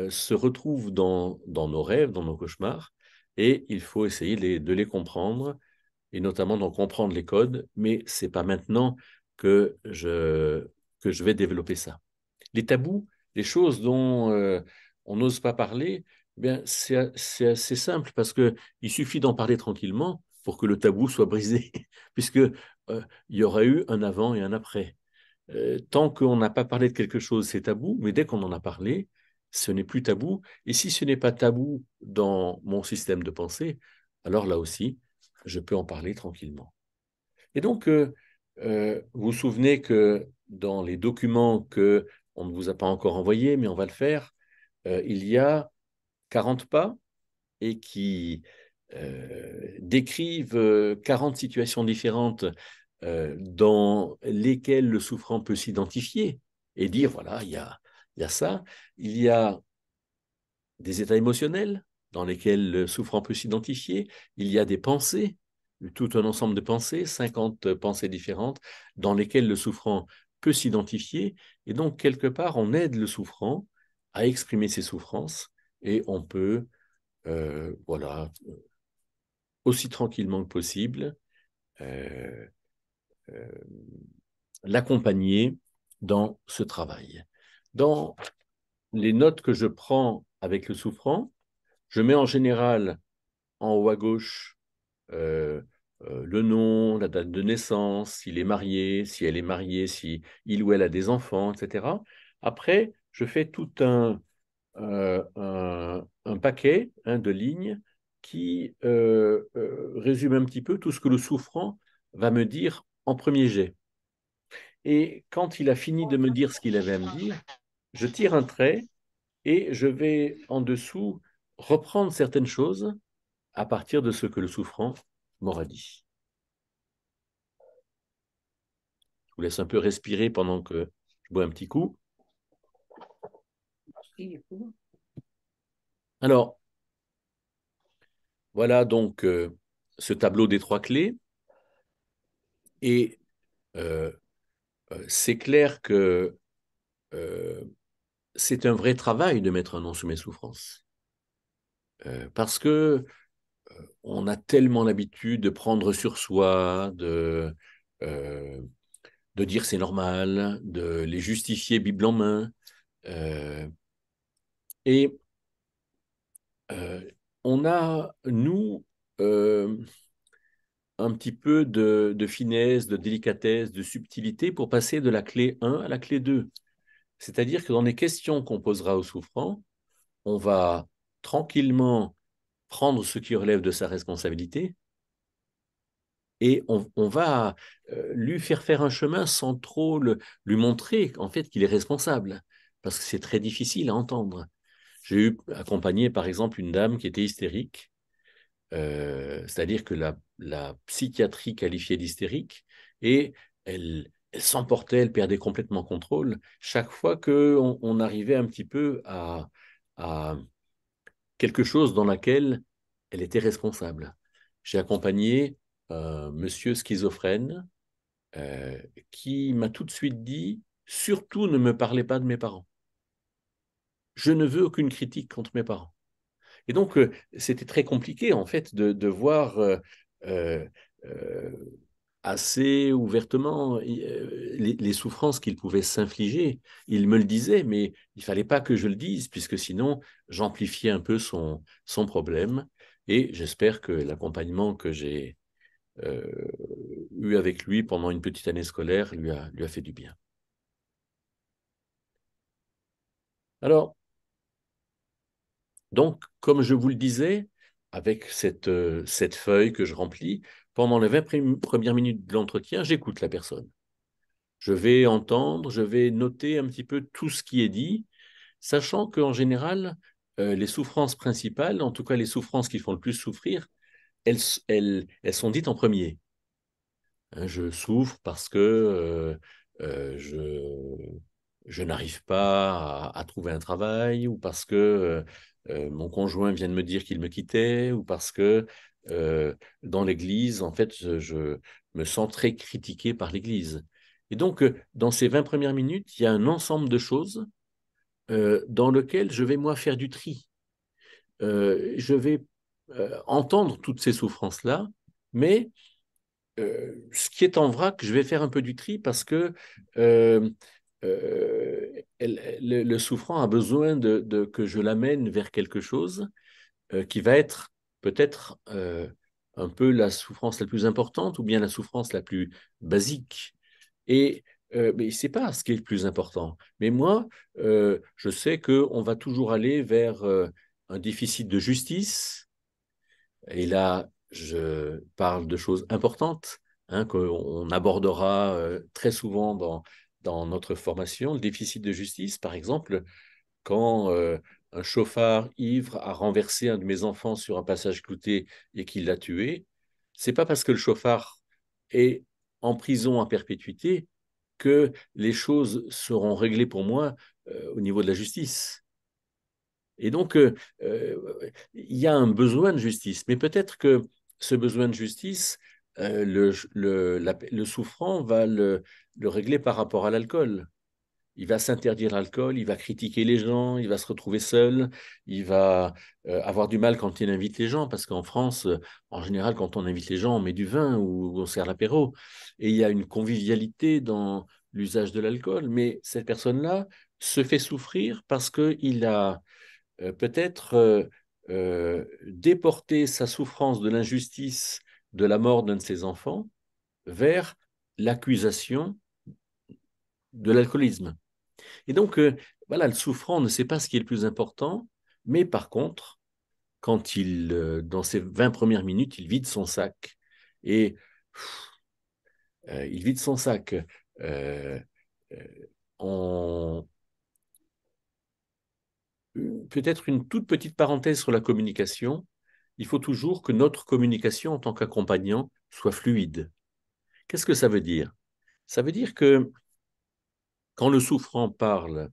se retrouvent dans, nos rêves, dans nos cauchemars, et il faut essayer de les comprendre, et notamment d'en comprendre les codes, mais ce n'est pas maintenant que je, que je vais développer ça. Les tabous, les choses dont euh, on n'ose pas parler, eh bien c'est, assez simple parce que il suffit d'en parler tranquillement pour que le tabou soit brisé, <laughs> puisque euh, il y aura eu un avant et un après. Euh, tant qu'on n'a pas parlé de quelque chose, c'est tabou, mais dès qu'on en a parlé, ce n'est plus tabou. Et si ce n'est pas tabou dans mon système de pensée, alors là aussi, je peux en parler tranquillement. Et donc, vous vous souvenez que dans les documents que on ne vous a pas encore envoyé, mais on va le faire, euh, il y a 40 pas et qui euh, décrivent 40 euh, situations différentes dans lesquelles le souffrant peut s'identifier et dire, voilà, il y a, il y a ça, il y a des états émotionnels dans lesquels le souffrant peut s'identifier, il y a des pensées, tout un ensemble de pensées, 50 pensées différentes, dans lesquelles le souffrant peut s'identifier, et donc, quelque part, on aide le souffrant à exprimer ses souffrances et on peut, euh, voilà, euh, aussi tranquillement que possible, euh, l'accompagner dans ce travail. Dans les notes que je prends avec le souffrant, je mets en général en haut à gauche euh, le nom, la date de naissance, s'il est marié, si elle est mariée, si il ou elle a des enfants, etc. Après, je fais tout un, euh, un, paquet hein, de lignes qui euh, résume un petit peu tout ce que le souffrant va me dire en premier jet. Et quand il a fini de me dire ce qu'il avait à me dire, je tire un trait et je vais en dessous reprendre certaines choses à partir de ce que le souffrant Morali. Je vous laisse un peu respirer pendant que je bois un petit coup. Alors, voilà donc euh, ce tableau des trois clés. Et euh, euh, c'est clair que c'est un vrai travail de mettre un nom sur mes souffrances. parce que on a tellement l'habitude de prendre sur soi, euh, de, dire c'est normal, de les justifier Bible en main. Euh, et euh, on a, nous, un petit peu de, de, finesse, de délicatesse, de subtilité pour passer de la clé 1 à la clé 2. C'est-à-dire que dans les questions qu'on posera aux souffrants, on va tranquillement prendre ce qui relève de sa responsabilité et on, va euh, lui faire faire un chemin sans trop le, lui montrer en fait qu'il est responsable, parce que c'est très difficile à entendre. J'ai eu accompagné par exemple une dame qui était hystérique, euh, c'est-à-dire que la, psychiatrie qualifiait d'hystérique, et elle, s'emportait, elle perdait complètement contrôle chaque fois qu'on on arrivait un petit peu à quelque chose dans laquelle elle était responsable. J'ai accompagné un euh, monsieur schizophrène euh, qui m'a tout de suite dit surtout ne me parlez pas de mes parents. Je ne veux aucune critique contre mes parents. Et donc, euh, c'était très compliqué, en fait, de, voir assez ouvertement euh, les, souffrances qu'il pouvait s'infliger. Il me le disait, mais il fallait pas que je le dise, puisque sinon j'amplifiais un peu son, problème. Et j'espère que l'accompagnement que j'ai euh, eu avec lui pendant une petite année scolaire lui a, fait du bien. Alors, donc, comme je vous le disais, avec cette euh, feuille que je remplis, pendant les 20 premières minutes de l'entretien, j'écoute la personne. Je vais entendre, je vais noter un petit peu tout ce qui est dit, sachant qu'en général, euh, les souffrances principales, en tout cas les souffrances qui font le plus souffrir, elles, sont dites en premier. Hein, je souffre parce que euh, euh, je, n'arrive pas à, trouver un travail, ou parce que mon conjoint vient de me dire qu'il me quittait, ou parce que euh, dans l'Église, en fait, je me sens très critiqué par l'Église. Et donc, euh, dans ces 20 premières minutes, il y a un ensemble de choses euh, dans lequel je vais, moi, faire du tri. je vais entendre toutes ces souffrances-là, mais ce qui est en vrac, je vais faire un peu du tri parce que le, souffrant a besoin de que je l'amène vers quelque chose qui va être peut-être euh, un peu la souffrance la plus importante ou bien la souffrance la plus basique. Et euh, mais c'est pas ce qui est le plus important. Mais moi, euh, je sais que on va toujours aller vers euh, un déficit de justice. Et là, je parle de choses importantes hein, qu'on abordera très souvent dans, dans notre formation. Le déficit de justice, par exemple, quand un chauffard ivre a renversé un de mes enfants sur un passage clouté et qu'il l'a tué, c'est pas parce que le chauffard est en prison à perpétuité que les choses seront réglées pour moi euh, au niveau de la justice. Et donc, euh, euh, il y a un besoin de justice, mais peut-être que ce besoin de justice, le, souffrant va le régler par rapport à l'alcool il va s'interdire l'alcool, il va critiquer les gens, il va se retrouver seul, il va euh, avoir du mal quand il invite les gens, parce qu'en France, euh, en général, quand on invite les gens, on met du vin ou on sert l'apéro. Et il y a une convivialité dans l'usage de l'alcool, mais cette personne-là se fait souffrir parce qu'il a euh, peut-être déporté sa souffrance de l'injustice de la mort d'un de ses enfants vers l'accusation de l'alcoolisme. Et donc, euh, voilà, le souffrant ne sait pas ce qui est le plus important, mais par contre, quand il, euh, dans ses 20 premières minutes, il vide son sac et euh, il vide son sac. Peut-être une toute petite parenthèse sur la communication. Il faut toujours que notre communication en tant qu'accompagnant soit fluide. Qu'est-ce que ça veut dire Ça veut dire que quand le souffrant parle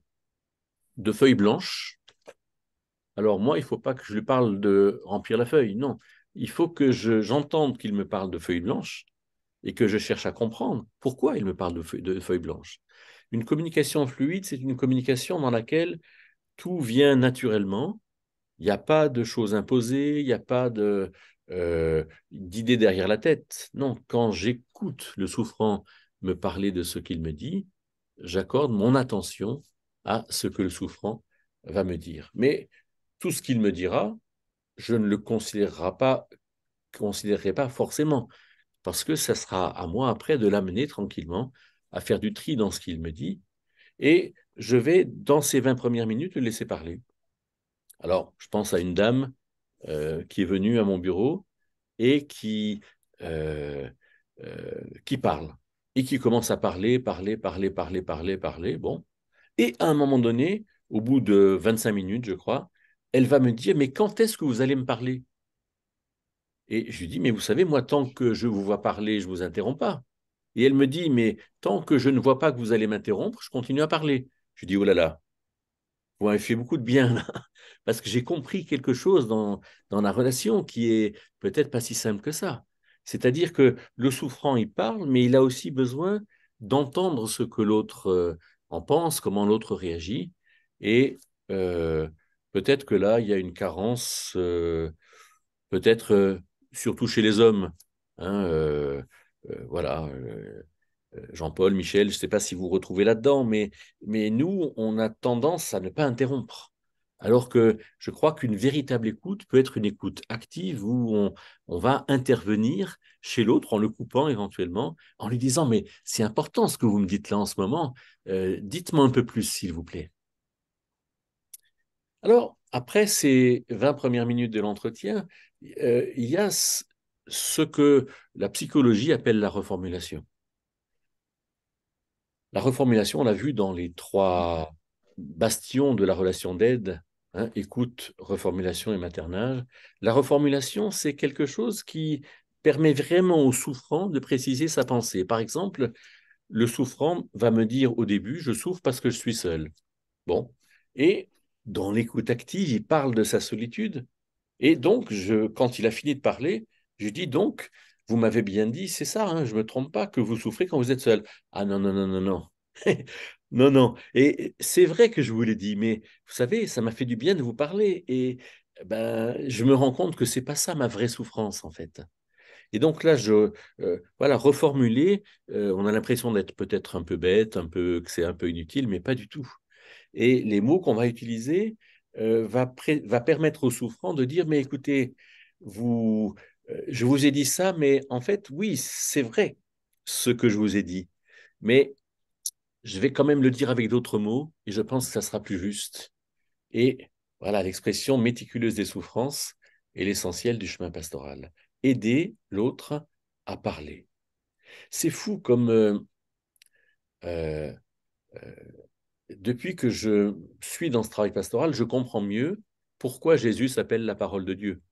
de feuilles blanches, alors moi, il ne faut pas que je lui parle de remplir la feuille, non. Il faut que j'entende qu'il me parle de feuilles blanches et que je cherche à comprendre pourquoi il me parle de, feuilles, blanches. Une communication fluide, c'est une communication dans laquelle tout vient naturellement. Il n'y a pas de choses imposées, il n'y a pas euh, d'idées derrière la tête. Non, quand j'écoute le souffrant me parler de ce qu'il me dit, j'accorde mon attention à ce que le souffrant va me dire. Mais tout ce qu'il me dira, je ne le considérera pas, considérerai pas forcément, parce que ça sera à moi après de l'amener tranquillement à faire du tri dans ce qu'il me dit, et je vais, dans ces 20 premières minutes, le laisser parler. Alors, je pense à une dame euh, qui est venue à mon bureau et qui, euh, euh, qui parle et qui commence à parler, parler, parler, parler, parler, parler. Bon. Et à un moment donné, au bout de 25 minutes, je crois, elle va me dire Mais quand est-ce que vous allez me parler Et je lui dis Mais vous savez, moi, tant que je vous vois parler, je ne vous interromps pas. Et elle me dit Mais tant que je ne vois pas que vous allez m'interrompre, je continue à parler. Je lui dis Oh là là, vous m'avez fait beaucoup de bien, là, parce que j'ai compris quelque chose dans, dans la relation qui est peut-être pas si simple que ça. C'est-à-dire que le souffrant, il parle, mais il a aussi besoin d'entendre ce que l'autre euh, en pense, comment l'autre réagit. Et euh, peut-être que là, il y a une carence, euh, peut-être surtout chez les hommes. Hein, voilà, Jean-Paul, Michel, je ne sais pas si vous vous retrouvez là-dedans, mais nous, on a tendance à ne pas interrompre. Alors que je crois qu'une véritable écoute peut être une écoute active où on, va intervenir chez l'autre en le coupant éventuellement, en lui disant Mais c'est important ce que vous me dites là en ce moment, euh, dites-moi un peu plus s'il vous plaît. Alors, après ces 20 premières minutes de l'entretien, euh, il y a ce que la psychologie appelle la reformulation. La reformulation, on l'a vu dans les trois bastions de la relation d'aide Hein, écoute, reformulation et maternage. La reformulation, c'est quelque chose qui permet vraiment au souffrant de préciser sa pensée. Par exemple, le souffrant va me dire au début, je souffre parce que je suis seul. Bon. Et dans l'écoute active, il parle de sa solitude. Et donc, je, quand il a fini de parler, je dis donc, vous m'avez bien dit, c'est ça, hein, je ne me trompe pas, que vous souffrez quand vous êtes seul. Ah non, non, non, non, non. <laughs> Non, non. Et c'est vrai que je vous l'ai dit, mais vous savez, ça m'a fait du bien de vous parler. Et eh ben, je me rends compte que c'est pas ça ma vraie souffrance, en fait. Et donc là, je euh, voilà, reformuler, euh, on a l'impression d'être peut-être un peu bête, un peu que c'est un peu inutile, mais pas du tout. Et les mots qu'on va utiliser vont euh, va, va, permettre aux souffrants de dire mais écoutez, vous, je vous ai dit ça, mais en fait, oui, c'est vrai ce que je vous ai dit, mais je vais quand même le dire avec d'autres mots et je pense que ça sera plus juste. Et voilà l'expression méticuleuse des souffrances est l'essentiel du chemin pastoral. Aider l'autre à parler. C'est fou comme euh, euh, euh, depuis que je suis dans ce travail pastoral, je comprends mieux pourquoi Jésus s'appelle la parole de Dieu.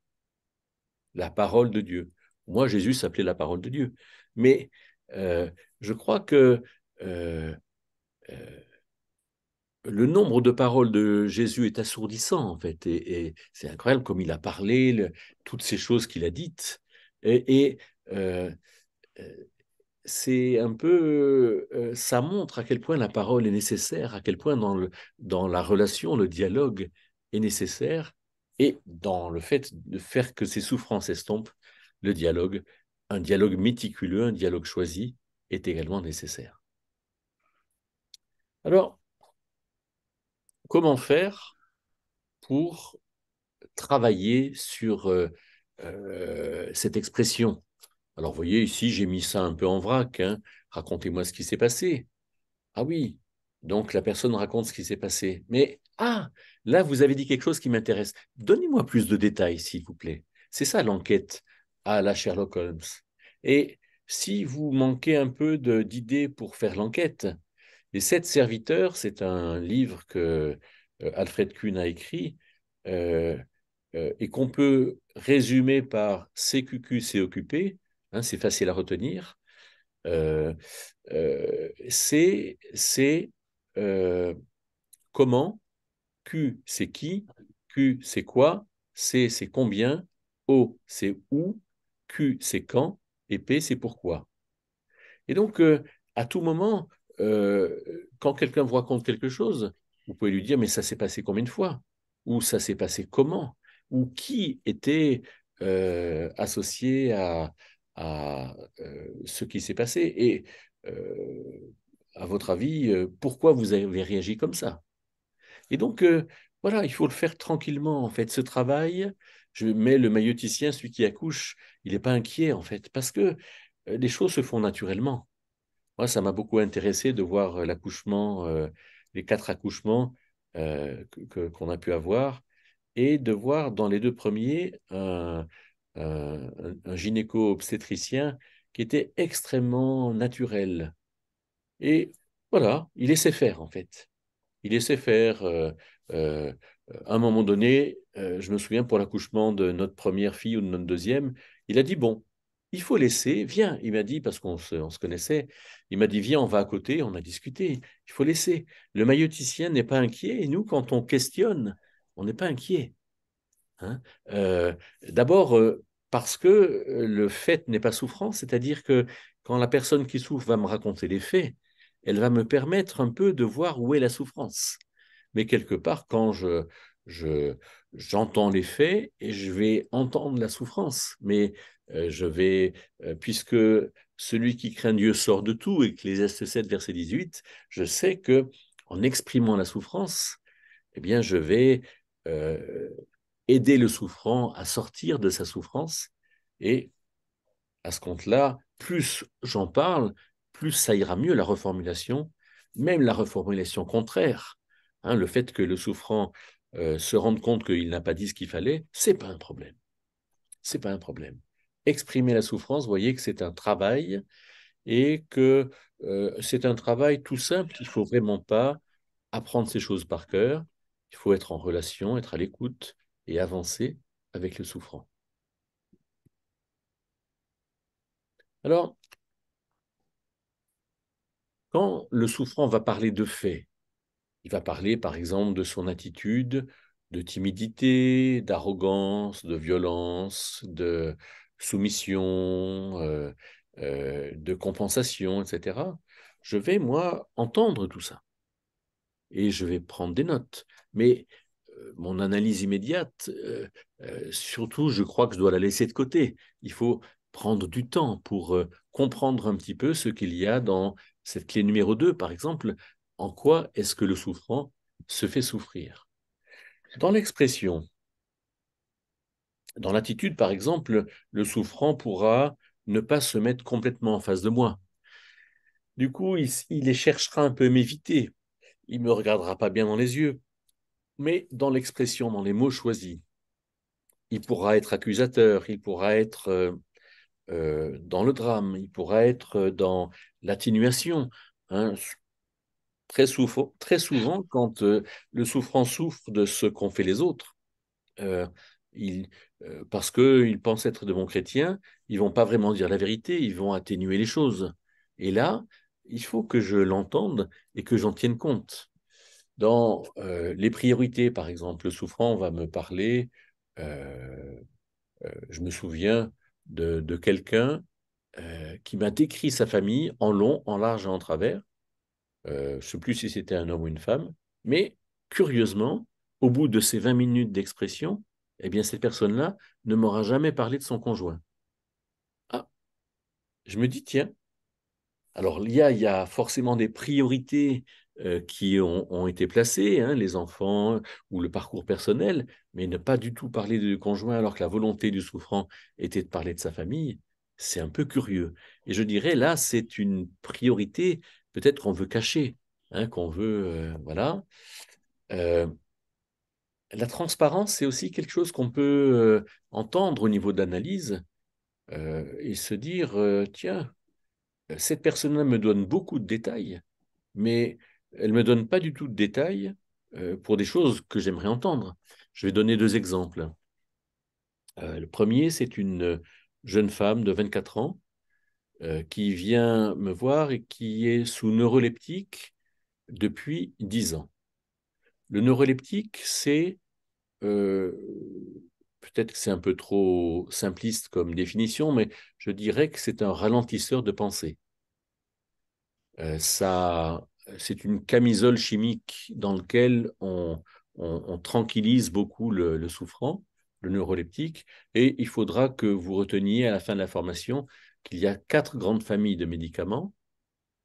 La parole de Dieu. Moi, Jésus s'appelait la parole de Dieu. Mais je crois que euh, le nombre de paroles de Jésus est assourdissant, en fait. Et, c'est incroyable comme il a parlé, toutes ces choses qu'il a dites. Et, euh, euh, c'est un peu. ça montre à quel point la parole est nécessaire, à quel point dans, dans la relation, le dialogue est nécessaire. Et dans le fait de faire que ces souffrances estompent, le dialogue, un dialogue méticuleux, un dialogue choisi, est également nécessaire. Alors, comment faire pour travailler sur euh, euh, cette expression Alors, vous voyez, ici, j'ai mis ça un peu en vrac. Hein. Racontez-moi ce qui s'est passé. Ah oui, donc la personne raconte ce qui s'est passé. Mais, ah, là, vous avez dit quelque chose qui m'intéresse. Donnez-moi plus de détails, s'il vous plaît. C'est ça l'enquête à la Sherlock Holmes. Et si vous manquez un peu d'idées pour faire l'enquête, les sept serviteurs, c'est un livre que euh, Alfred Kuhn a écrit euh, euh, et qu'on peut résumer par CQQ s'est occupé, hein, c'est facile à retenir. C, c'est c'est comment, Q c'est qui, Q c'est quoi, C c'est combien, O c'est où, Q c'est quand, et P c'est pourquoi. Et donc, à tout moment, euh, quand quelqu'un vous raconte quelque chose, vous pouvez lui dire, mais ça s'est passé combien de fois Ou ça s'est passé comment Ou qui était euh, associé à, euh, ce qui s'est passé Et à votre avis, pourquoi vous avez réagi comme ça Et donc, voilà, il faut le faire tranquillement, en fait, ce travail. Je mets le mailloticien, celui qui accouche, il n'est pas inquiet, en fait, parce que les choses se font naturellement. Moi, ça m'a beaucoup intéressé de voir euh, l'accouchement, euh, les quatre accouchements euh, qu'on a pu avoir, et de voir dans les deux premiers un, gynéco-obstétricien qui était extrêmement naturel. Et voilà, il laissait faire en fait. Il laissait faire. à un moment donné, je me souviens pour l'accouchement de notre première fille ou de notre deuxième, il a dit bon, il faut laisser, viens. Il m'a dit, parce qu'on se, connaissait, il m'a dit, viens, on va à côté, on a discuté, il faut laisser. Le mailloticien n'est pas inquiet, et nous, quand on questionne, on n'est pas inquiet. Hein. Euh, d'abord, euh, parce que euh, le fait n'est pas souffrant, c'est-à-dire que quand la personne qui souffre va me raconter les faits, elle va me permettre un peu de voir où est la souffrance. Mais quelque part, quand je, j'entends les faits et je vais entendre la souffrance, mais euh, je vais, euh, puisque celui qui craint Dieu sort de tout, et que Ecclésiaste 7, verset 18, je sais que en exprimant la souffrance, eh bien, je vais euh, aider le souffrant à sortir de sa souffrance. Et à ce compte-là, plus j'en parle, plus ça ira mieux la reformulation, même la reformulation contraire. Hein, le fait que le souffrant se rende compte qu'il n'a pas dit ce qu'il fallait, c'est pas un problème. C'est pas un problème exprimer la souffrance, vous voyez que c'est un travail et que euh, c'est un travail tout simple. Il ne faut vraiment pas apprendre ces choses par cœur. Il faut être en relation, être à l'écoute et avancer avec le souffrant. Alors, quand le souffrant va parler de faits, il va parler par exemple de son attitude, de timidité, d'arrogance, de violence, de, soumission, euh, euh, de compensation, etc. Je vais, moi, entendre tout ça. Et je vais prendre des notes. Mais euh, mon analyse immédiate, surtout, je crois que je dois la laisser de côté. Il faut prendre du temps pour comprendre un petit peu ce qu'il y a dans cette clé numéro 2, par exemple. En quoi est-ce que le souffrant se fait souffrir Dans l'expression dans l'attitude, par exemple, le souffrant pourra ne pas se mettre complètement en face de moi. Du coup, il, les cherchera un peu à m'éviter. Il ne me regardera pas bien dans les yeux. Mais dans l'expression, dans les mots choisis, il pourra être accusateur, il pourra être euh, euh, dans le drame, il pourra être euh, dans l'atténuation. Hein. Très, souvent, très, souvent, quand le souffrant souffre de ce qu'ont fait les autres, il, euh, parce qu'ils pensent être de bons chrétiens, ils vont pas vraiment dire la vérité, ils vont atténuer les choses. Et là, il faut que je l'entende et que j'en tienne compte. Dans euh, les priorités, par exemple, le souffrant va me parler, euh, je me souviens de, de quelqu'un qui m'a décrit sa famille en long, en large et en travers. je ne sais plus si c'était un homme ou une femme, mais curieusement, au bout de ces 20 minutes d'expression, eh bien, cette personne-là ne m'aura jamais parlé de son conjoint. Ah, je me dis, tiens, alors il y a forcément des priorités euh, qui ont, été placées, hein, les enfants euh, ou le parcours personnel, mais ne pas du tout parler du conjoint alors que la volonté du souffrant était de parler de sa famille, c'est un peu curieux. Et je dirais, là, c'est une priorité peut-être qu'on veut cacher, hein, qu'on veut... Euh, voilà la transparence, c'est aussi quelque chose qu'on peut euh, entendre au niveau d'analyse euh, et se dire, euh, tiens, cette personne-là me donne beaucoup de détails, mais elle ne me donne pas du tout de détails pour des choses que j'aimerais entendre. Je vais donner deux exemples. le premier, c'est une jeune femme de 24 ans qui vient me voir et qui est sous neuroleptique depuis 10 ans. Le neuroleptique, c'est euh, peut-être que c'est un peu trop simpliste comme définition, mais je dirais que c'est un ralentisseur de pensée. Euh, c'est une camisole chimique dans laquelle on, tranquillise beaucoup le, souffrant, le neuroleptique, et il faudra que vous reteniez à la fin de la formation qu'il y a quatre grandes familles de médicaments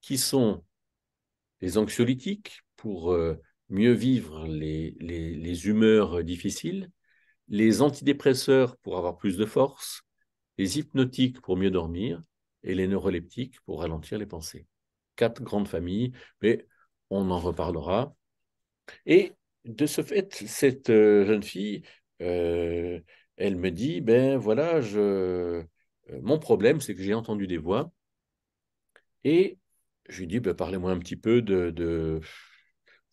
qui sont les anxiolytiques pour euh, mieux vivre les, humeurs euh, difficiles, les antidépresseurs pour avoir plus de force, les hypnotiques pour mieux dormir et les neuroleptiques pour ralentir les pensées. Quatre grandes familles, mais on en reparlera. Et de ce fait, cette euh, jeune fille, euh, elle me dit, ben voilà, je... mon problème, c'est que j'ai entendu des voix. Et je lui dis, ben, parlez-moi un petit peu de,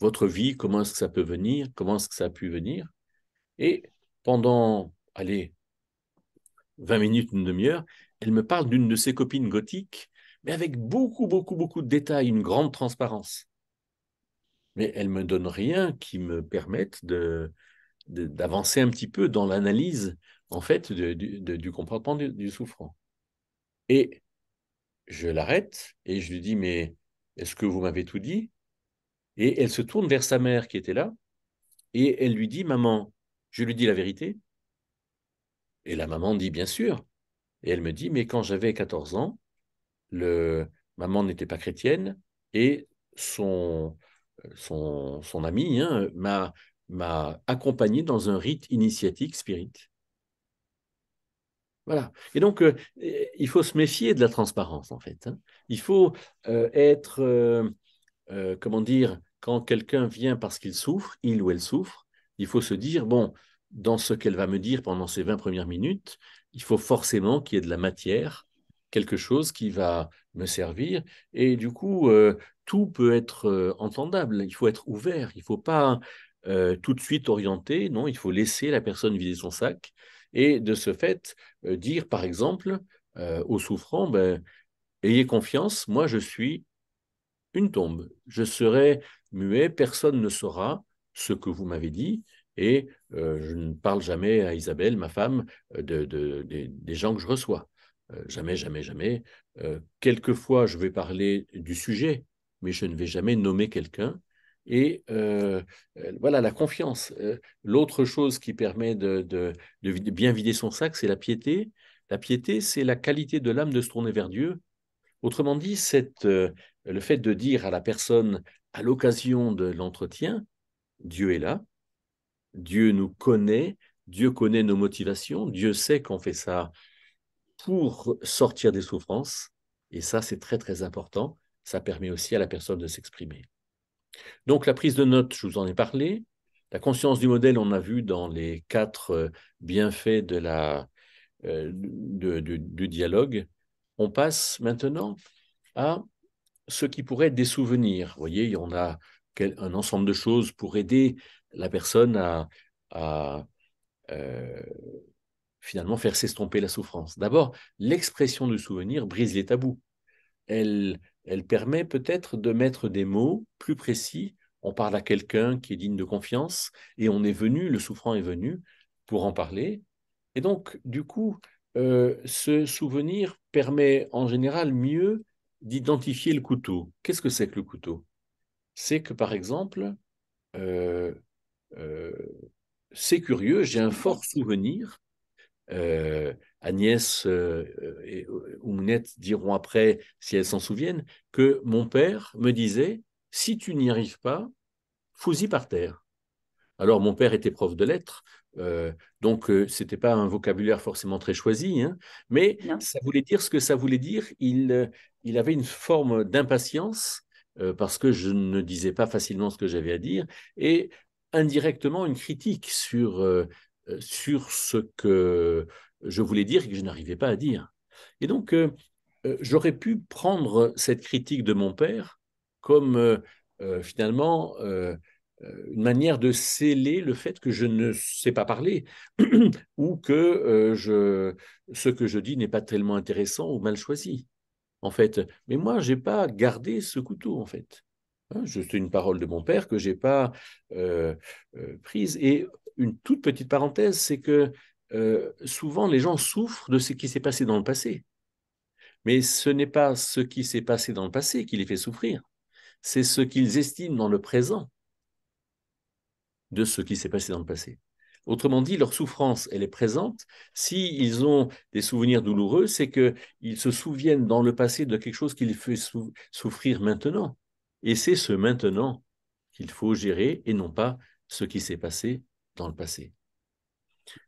votre vie, comment est-ce que ça peut venir, comment est-ce que ça a pu venir. Et pendant, allez, 20 minutes, une demi-heure, elle me parle d'une de ses copines gothiques, mais avec beaucoup, beaucoup, beaucoup de détails, une grande transparence. Mais elle ne me donne rien qui me permette de, d'avancer un petit peu dans l'analyse, en fait, du comportement du souffrant. Et je l'arrête et je lui dis, mais est-ce que vous m'avez tout dit et elle se tourne vers sa mère qui était là, et elle lui dit, maman, je lui dis la vérité. Et la maman dit, bien sûr. Et elle me dit, mais quand j'avais 14 ans, le... maman n'était pas chrétienne, et son, son, son ami hein, m'a, m'a accompagné dans un rite initiatique spirit. Voilà. Et donc, euh, il faut se méfier de la transparence, en fait. Hein. Il faut euh, être... Euh, euh, comment dire, quand quelqu'un vient parce qu'il souffre, il ou elle souffre, il faut se dire, bon, dans ce qu'elle va me dire pendant ces 20 premières minutes, il faut forcément qu'il y ait de la matière, quelque chose qui va me servir. Et du coup, euh, tout peut être euh, entendable. Il faut être ouvert. Il ne faut pas tout de suite orienter. Non, il faut laisser la personne vider son sac. Et de ce fait, dire par exemple aux souffrants, ben, ayez confiance, moi je suis une tombe. Je serai muet, personne ne saura ce que vous m'avez dit, et euh, je ne parle jamais à Isabelle, ma femme, euh, de, des gens que je reçois. Euh, jamais, jamais, jamais. quelquefois, je vais parler du sujet, mais je ne vais jamais nommer quelqu'un. Et voilà la confiance. L'autre chose qui permet de, bien vider son sac, c'est la piété. La piété, c'est la qualité de l'âme de se tourner vers Dieu Autrement dit, c'est euh, le fait de dire à la personne à l'occasion de l'entretien, Dieu est là, Dieu nous connaît, Dieu connaît nos motivations, Dieu sait qu'on fait ça pour sortir des souffrances, et ça c'est très très important, ça permet aussi à la personne de s'exprimer. Donc la prise de notes, je vous en ai parlé, la conscience du modèle, on a vu dans les quatre euh, bienfaits de euh, du, dialogue, on passe maintenant à ce qui pourrait être des souvenirs. Vous voyez, on a un ensemble de choses pour aider la personne à, euh, finalement faire s'estomper la souffrance. D'abord, l'expression du souvenir brise les tabous. Elle, elle permet peut-être de mettre des mots plus précis. On parle à quelqu'un qui est digne de confiance et on est venu, le souffrant est venu pour en parler. Et donc, du coup, euh, ce souvenir permet en général mieux d'identifier le couteau. Qu'est-ce que c'est que le couteau C'est que, par exemple, euh, euh, c'est curieux, j'ai un fort souvenir. Agnès et Mnette diront après, si elles s'en souviennent, que mon père me disait, si tu n'y arrives pas, fous-y par terre. Alors mon père était prof de lettres, euh, donc, euh, c'était ce n'était pas un vocabulaire forcément très choisi, hein, mais ça voulait dire ce que ça voulait dire. Il, euh, il avait une forme d'impatience parce que je ne disais pas facilement ce que j'avais à dire et indirectement une critique sur, sur ce que je voulais dire et que je n'arrivais pas à dire. Et donc, j'aurais pu prendre cette critique de mon père comme finalement euh, une manière de sceller le fait que je ne sais pas parler <clears throat> ou que euh, ce que je dis n'est pas tellement intéressant ou mal choisi, en fait. Mais moi, j'ai pas gardé ce couteau, en fait. Hein. c'est une parole de mon père que j'ai pas euh, prise. Et une toute petite parenthèse, c'est que souvent les gens souffrent de ce qui s'est passé dans le passé. Mais ce n'est pas ce qui s'est passé dans le passé qui les fait souffrir, c'est ce qu'ils estiment dans le présent de ce qui s'est passé dans le passé. Autrement dit, leur souffrance, elle est présente. S'ils ont des souvenirs douloureux, c'est qu'ils se souviennent dans le passé de quelque chose qu'ils les fait souffrir maintenant. Et c'est ce maintenant qu'il faut gérer et non pas ce qui s'est passé dans le passé.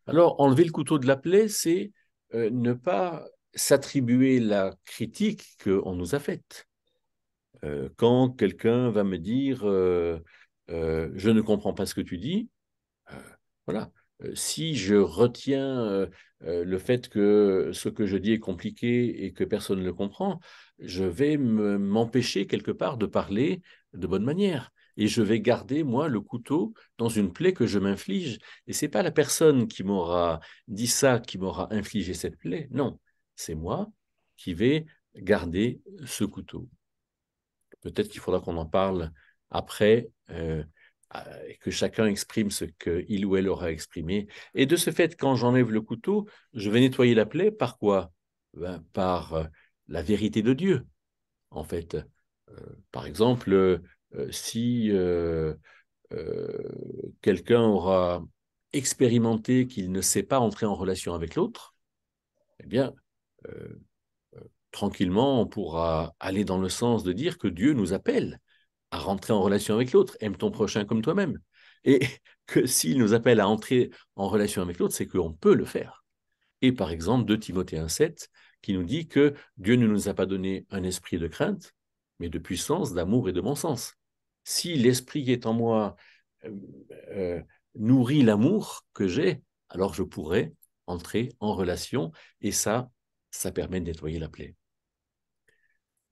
Alors, enlever le couteau de la plaie, c'est euh, ne pas s'attribuer la critique qu'on nous a faite. Euh, quand quelqu'un va me dire... Euh, euh, je ne comprends pas ce que tu dis. Euh, voilà. Euh, si je retiens le fait que ce que je dis est compliqué et que personne ne le comprend, je vais m'empêcher quelque part de parler de bonne manière et je vais garder moi le couteau dans une plaie que je m'inflige et c'est pas la personne qui m'aura dit ça qui m'aura infligé cette plaie non c'est moi qui vais garder ce couteau peut-être qu'il faudra qu'on en parle après euh, euh, et que chacun exprime ce qu'il ou elle aura exprimé. Et de ce fait, quand j'enlève le couteau, je vais nettoyer la plaie par quoi ben, Par euh, la vérité de Dieu, en fait. par exemple, si quelqu'un aura expérimenté qu'il ne sait pas entrer en relation avec l'autre, eh bien, tranquillement, on pourra aller dans le sens de dire que Dieu nous appelle à rentrer en relation avec l'autre. Aime ton prochain comme toi-même. Et <laughs> que s'il nous appelle à entrer en relation avec l'autre, c'est qu'on peut le faire. Et par exemple, 2 Timothée 1,7 qui nous dit que Dieu ne nous a pas donné un esprit de crainte, mais de puissance, d'amour et de bon sens. Si l'esprit qui est en moi euh, euh, nourrit l'amour que j'ai, alors je pourrais entrer en relation et ça, ça permet de nettoyer la plaie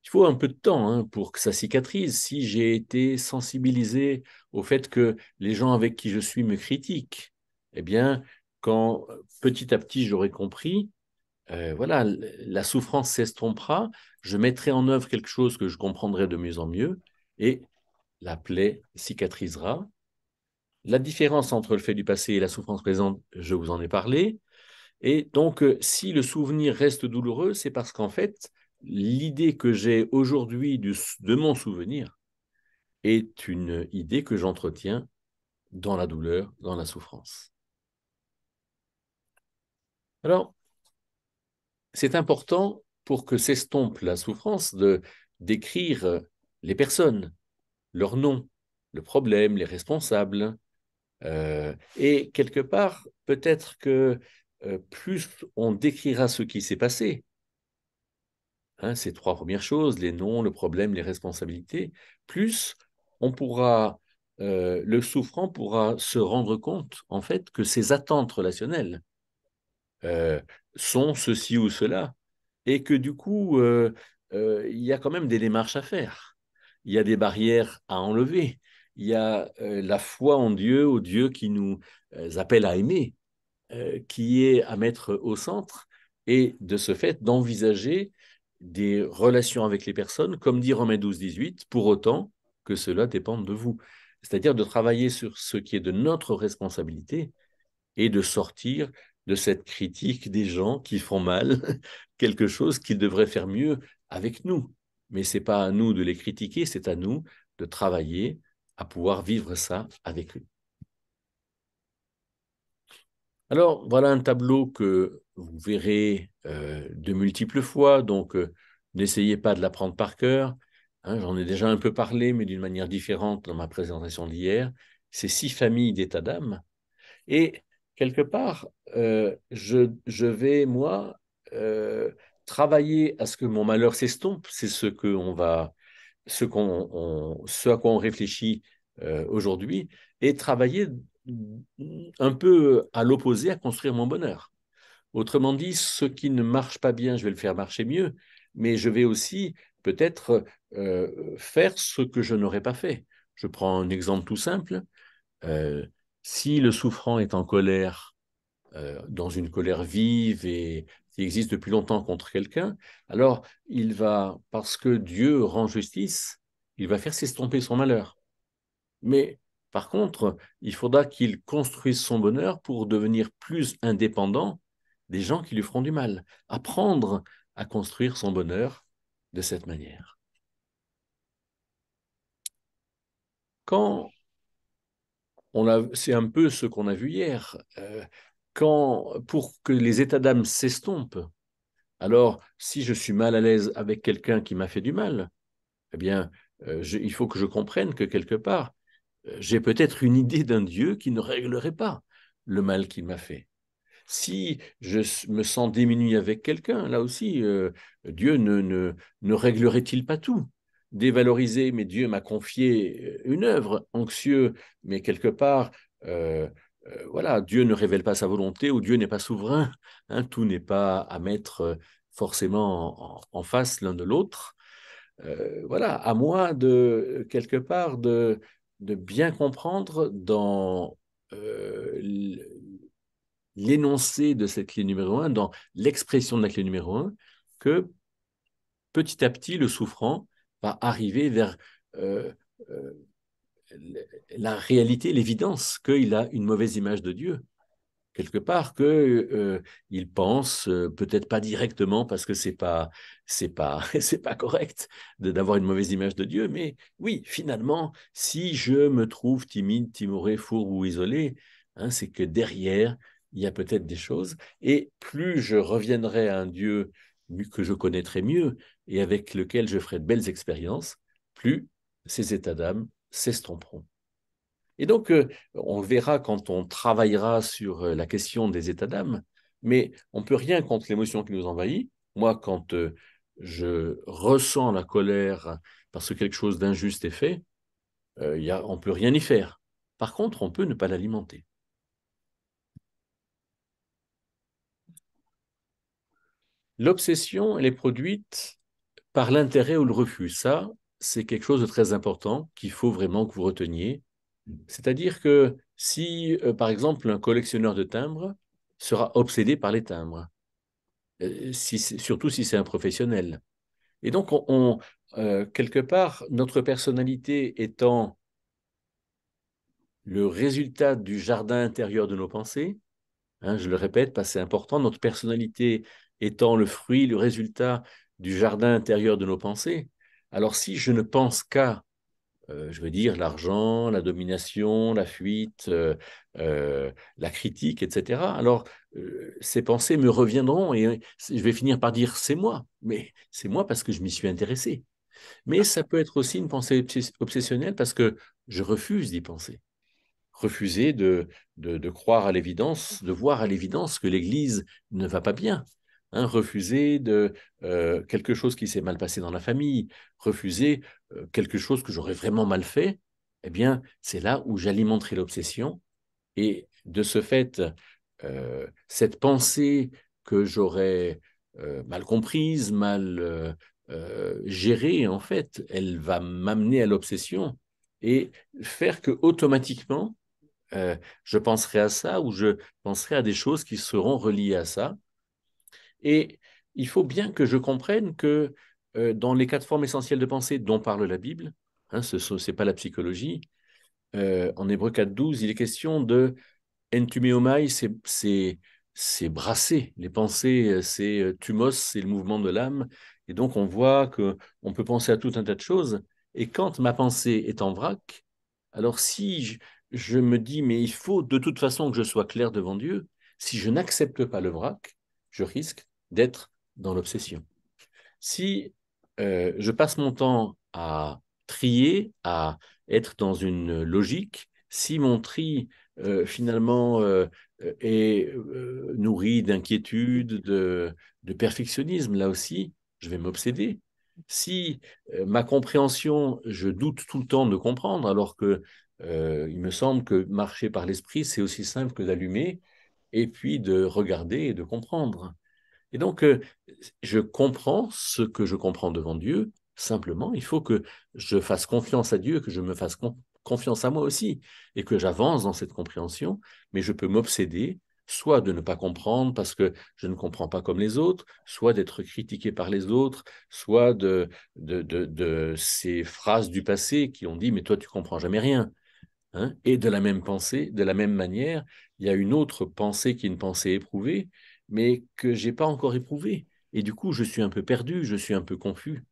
il faut un peu de temps hein, pour que ça cicatrise. Si j'ai été sensibilisé au fait que les gens avec qui je suis me critiquent, eh bien, quand petit à petit j'aurai compris, euh, voilà, la souffrance s'estompera, je mettrai en œuvre quelque chose que je comprendrai de mieux en mieux, et la plaie cicatrisera. La différence entre le fait du passé et la souffrance présente, je vous en ai parlé. Et donc, euh, si le souvenir reste douloureux, c'est parce qu'en fait, l'idée que j'ai aujourd'hui de mon souvenir est une idée que j'entretiens dans la douleur, dans la souffrance. Alors, c'est important pour que s'estompe la souffrance de décrire les personnes, leurs noms, le problème, les responsables. Euh, et quelque part, peut-être que euh, plus on décrira ce qui s'est passé, Hein, ces trois premières choses, les noms, le problème, les responsabilités, plus on pourra, euh, le souffrant pourra se rendre compte, en fait, que ses attentes relationnelles euh, sont ceci ou cela, et que du coup, euh, il y a quand même des démarches à faire, il y a des barrières à enlever, il y a la foi en Dieu, au Dieu qui nous appelle à aimer, qui est à mettre au centre, et de ce fait d'envisager des relations avec les personnes, comme dit Romain 12, 18, pour autant que cela dépende de vous. C'est-à-dire de travailler sur ce qui est de notre responsabilité et de sortir de cette critique des gens qui font mal <laughs> quelque chose qu'ils devraient faire mieux avec nous. Mais ce n'est pas à nous de les critiquer, c'est à nous de travailler à pouvoir vivre ça avec eux. Alors voilà un tableau que vous verrez euh, de multiples fois, donc euh, n'essayez pas de l'apprendre par cœur. Hein. J'en ai déjà un peu parlé, mais d'une manière différente dans ma présentation d'hier. C'est six familles d'états d'âme. Et quelque part, euh, je, vais, moi, travailler à ce que mon malheur s'estompe. C'est ce, va, ce, qu'on, ce à quoi on réfléchit aujourd'hui, et travailler un peu à l'opposé à construire mon bonheur. Autrement dit, ce qui ne marche pas bien, je vais le faire marcher mieux, mais je vais aussi peut-être euh, faire ce que je n'aurais pas fait. Je prends un exemple tout simple. Euh, si le souffrant est en colère, euh, dans une colère vive et qui existe depuis longtemps contre quelqu'un, alors il va, parce que Dieu rend justice, il va faire s'estomper son malheur. Mais par contre, il faudra qu'il construise son bonheur pour devenir plus indépendant des gens qui lui feront du mal. Apprendre à construire son bonheur de cette manière. Quand on c'est un peu ce qu'on a vu hier, euh, quand pour que les états d'âme s'estompent, alors si je suis mal à l'aise avec quelqu'un qui m'a fait du mal, eh bien, euh, il faut que je comprenne que quelque part, euh, j'ai peut-être une idée d'un Dieu qui ne réglerait pas le mal qu'il m'a fait. Si je me sens diminué avec quelqu'un, là aussi, euh, Dieu ne, ne, réglerait-il pas tout Dévalorisé, mais Dieu m'a confié euh, une œuvre, anxieux, mais quelque part, voilà, Dieu ne révèle pas sa volonté ou Dieu n'est pas souverain. Hein. tout n'est pas à mettre forcément en, en face l'un de l'autre. voilà, à moi de quelque part de de bien comprendre dans euh, l'énoncé de cette clé numéro un, dans l'expression de la clé numéro un, que petit à petit, le souffrant va arriver vers euh, euh, la réalité, l'évidence qu'il a une mauvaise image de Dieu, quelque part que euh, il pense euh, peut-être pas directement parce que c'est pas c'est pas <laughs> c'est pas correct d'avoir une mauvaise image de Dieu mais oui finalement si je me trouve timide timoré four ou isolé hein, c'est que derrière il y a peut-être des choses et plus je reviendrai à un Dieu que je connaîtrai mieux et avec lequel je ferai de belles expériences plus ces états d'âme s'estomperont et donc, euh, on verra quand on travaillera sur euh, la question des états d'âme, mais on ne peut rien contre l'émotion qui nous envahit. Moi, quand euh, je ressens la colère parce que quelque chose d'injuste est fait, on ne peut rien y faire. Par contre, on peut ne pas l'alimenter. L'obsession, elle est produite par l'intérêt ou le refus. Ça, c'est quelque chose de très important qu'il faut vraiment que vous reteniez. C'est-à-dire que si, euh, par exemple, un collectionneur de timbres sera obsédé par les timbres, euh, surtout si c'est un professionnel. Et donc, on, euh, quelque part, notre personnalité étant le résultat du jardin intérieur de nos pensées, hein, je le répète parce que c'est important, notre personnalité étant le fruit, le résultat du jardin intérieur de nos pensées, alors si je ne pense qu'à euh, je veux dire, l'argent, la domination, la fuite, euh, euh, la critique, etc. Alors, ces pensées me reviendront et je vais finir par dire c'est moi, mais c'est moi parce que je m'y suis intéressé. Mais ça peut être aussi une pensée obsessionnelle parce que je refuse d'y penser. Refuser de, de croire à l'évidence, de voir à l'évidence que l'Église ne va pas bien, Hein, refuser de euh, quelque chose qui s'est mal passé dans la famille, refuser euh, quelque chose que j'aurais vraiment mal fait, eh bien, c'est là où j'alimenterai l'obsession. Et de ce fait, euh, cette pensée que j'aurais mal comprise, mal gérée, en fait, elle va m'amener à l'obsession et faire que automatiquement, je penserai à ça ou je penserai à des choses qui seront reliées à ça et il faut bien que je comprenne que euh, dans les quatre formes essentielles de pensée dont parle la Bible, hein, ce n'est pas la psychologie, euh, en Hébreu 4.12, il est question de entumeomai, c'est brasser les pensées, euh, c'est tumos, c'est le mouvement de l'âme. Et donc on voit que on peut penser à tout un tas de choses. Et quand ma pensée est en vrac, alors si je me dis, mais il faut de toute façon que je sois clair devant Dieu, si je n'accepte pas le vrac, je risque d'être dans l'obsession. Si euh, je passe mon temps à trier, à être dans une logique, si mon tri euh, finalement euh, est nourri d'inquiétude, de, de, perfectionnisme, là aussi, je vais m'obséder. Si ma compréhension, je doute tout le temps de comprendre, alors que il me semble que marcher par l'esprit, c'est aussi simple que d'allumer et puis de regarder et de comprendre. Et donc, euh, je comprends ce que je comprends devant Dieu. Simplement, il faut que je fasse confiance à Dieu, que je me fasse confiance à moi aussi, et que j'avance dans cette compréhension. Mais je peux m'obséder, soit de ne pas comprendre parce que je ne comprends pas comme les autres, soit d'être critiqué par les autres, soit de, ces phrases du passé qui ont dit mais toi tu comprends jamais rien. Hein. Et de la même pensée, de la même manière, il y a une autre pensée qui est une pensée éprouvée, mais que j'ai pas encore éprouvé. Et du coup, je suis un peu perdu, je suis un peu confus.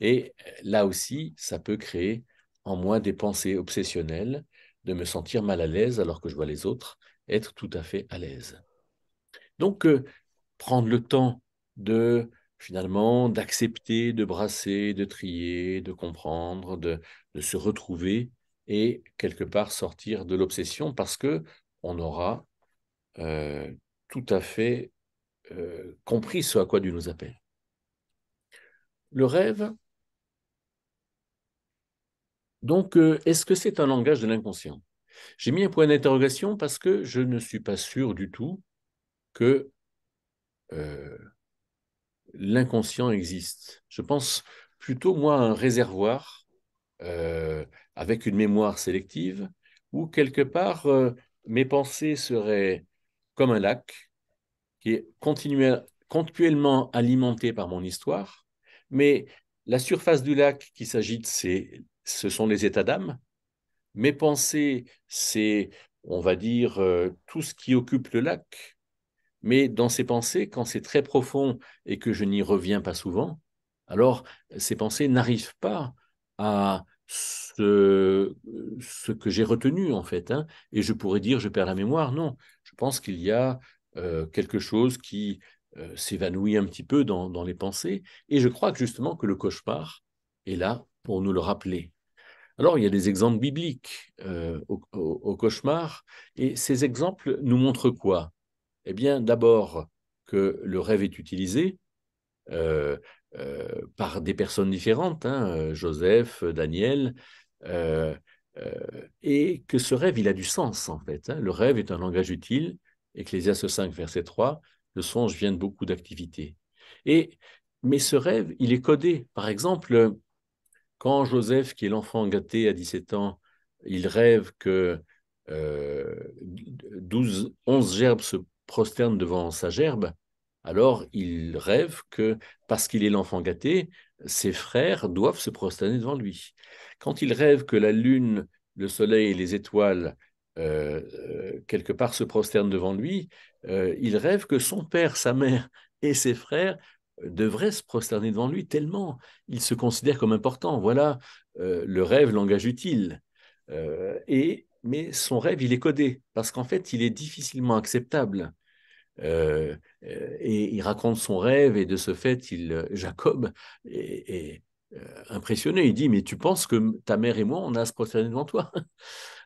Et là aussi, ça peut créer en moi des pensées obsessionnelles, de me sentir mal à l'aise alors que je vois les autres être tout à fait à l'aise. Donc, euh, prendre le temps de finalement d'accepter, de brasser, de trier, de comprendre, de, se retrouver et quelque part sortir de l'obsession parce que on aura euh, tout à fait euh, compris ce à quoi Dieu nous appelle. Le rêve, donc, euh, est-ce que c'est un langage de l'inconscient J'ai mis un point d'interrogation parce que je ne suis pas sûr du tout que euh, l'inconscient existe. Je pense plutôt, moi, à un réservoir avec une mémoire sélective où, quelque part, mes pensées seraient comme un lac qui est continuellement alimenté par mon histoire, mais la surface du lac qui s'agite, ce sont les états d'âme. Mes pensées, c'est, on va dire, euh, tout ce qui occupe le lac. Mais dans ces pensées, quand c'est très profond et que je n'y reviens pas souvent, alors ces pensées n'arrivent pas à ce, que j'ai retenu en fait. Hein. Et je pourrais dire je perds la mémoire. Non, je pense qu'il y a euh, quelque chose qui euh, s'évanouit un petit peu dans, les pensées. Et je crois que justement que le cauchemar est là pour nous le rappeler. Alors il y a des exemples bibliques euh, au, cauchemar, et ces exemples nous montrent quoi Eh bien d'abord que le rêve est utilisé, par des personnes différentes, hein, Joseph, Daniel, et que ce rêve, il a du sens en fait. Hein. Le rêve est un langage utile Ecclésiaste 5, verset 3, le songe vient de beaucoup d'activités. Et mais ce rêve, il est codé. Par exemple, quand Joseph, qui est l'enfant gâté à 17 ans, il rêve que 12, euh, 11 gerbes se prosternent devant sa gerbe, alors il rêve que, parce qu'il est l'enfant gâté, ses frères doivent se prosterner devant lui. Quand il rêve que la lune, le soleil et les étoiles euh, euh, quelque part se prosterne devant lui, euh, il rêve que son père, sa mère <laughs> et ses frères devraient se prosterner devant lui tellement il se considère comme important. Voilà le rêve, langage utile. et mais son rêve, il est codé parce qu'en fait, il est difficilement acceptable. et il raconte son rêve et de ce fait, il Jacob est, euh, impressionné. Il dit, mais tu penses que ta mère et moi, on a à se prosterner devant toi hein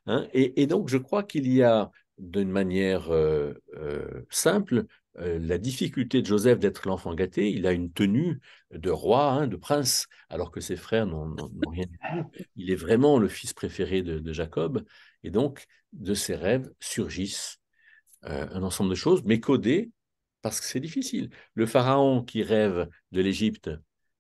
hein et, donc, je crois qu'il y a, d'une manière euh, euh, simple, la difficulté de Joseph d'être l'enfant gâté. Il a une tenue de roi, hein, de prince, alors que ses frères n'ont rien. Il est vraiment le fils préféré de, de Jacob. Et donc, de ses rêves surgissent un ensemble de choses, mais codées parce que c'est difficile. Le pharaon qui rêve de l'Égypte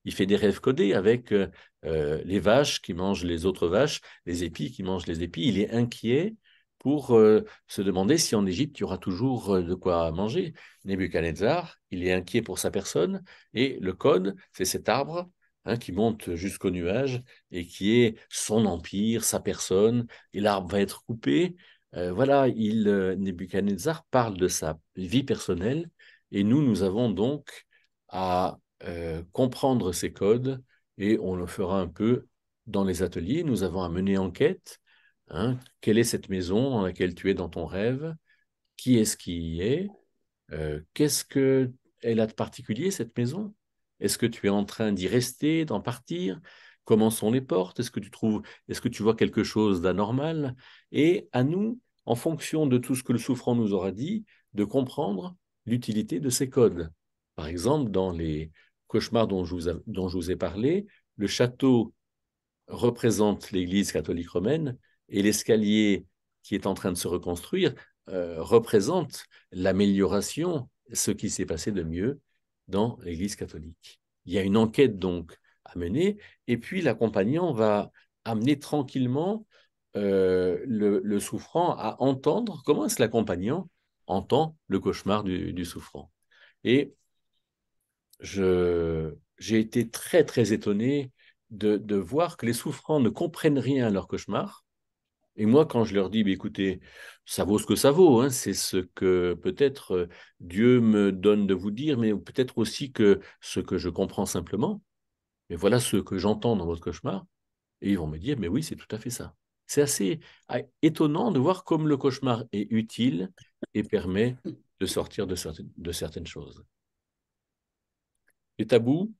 il fait des rêves codés avec euh, euh, les vaches qui mangent les autres vaches, les épis qui mangent les épis. Il est inquiet pour euh, se demander si en Égypte, il y aura toujours de quoi manger. Nebuchadnezzar, il est inquiet pour sa personne, et le code, c'est cet arbre hein, qui monte jusqu'au nuage et qui est son empire, sa personne, et l'arbre va être coupé. voilà, il, Nebuchadnezzar parle de sa vie personnelle, et nous, nous avons donc à euh, comprendre ces codes et on le fera un peu dans les ateliers. Nous avons à mener enquête. Hein. quelle est cette maison dans laquelle tu es dans ton rêve Qui est-ce qui y est euh, Qu'est-ce qu'elle a de particulier, cette maison Est-ce que tu es en train d'y rester, d'en partir Comment sont les portes Est-ce que tu trouves, est-ce que tu vois quelque chose d'anormal Et à nous, en fonction de tout ce que le souffrant nous aura dit, de comprendre l'utilité de ces codes. Par exemple, dans les, cauchemar dont je vous, ai parlé, le château représente l'Église catholique romaine et l'escalier qui est en train de se reconstruire euh, représente l'amélioration, ce qui s'est passé de mieux dans l'Église catholique. Il y a une enquête donc à mener et puis l'accompagnant va amener tranquillement euh, le, souffrant à entendre comment est-ce l'accompagnant entend le cauchemar du, du souffrant. Et j'ai été très, très étonné de, voir que les souffrants ne comprennent rien à leur cauchemar. Et moi, quand je leur dis, bah, écoutez, ça vaut ce que ça vaut, hein, c'est ce que peut-être euh, Dieu me donne de vous dire, mais peut-être aussi que ce que je comprends simplement, mais voilà ce que j'entends dans votre cauchemar, et ils vont me dire, mais oui, c'est tout à fait ça. C'est assez ah, étonnant de voir comme le cauchemar est utile et permet de sortir de certaines choses. Les tabous,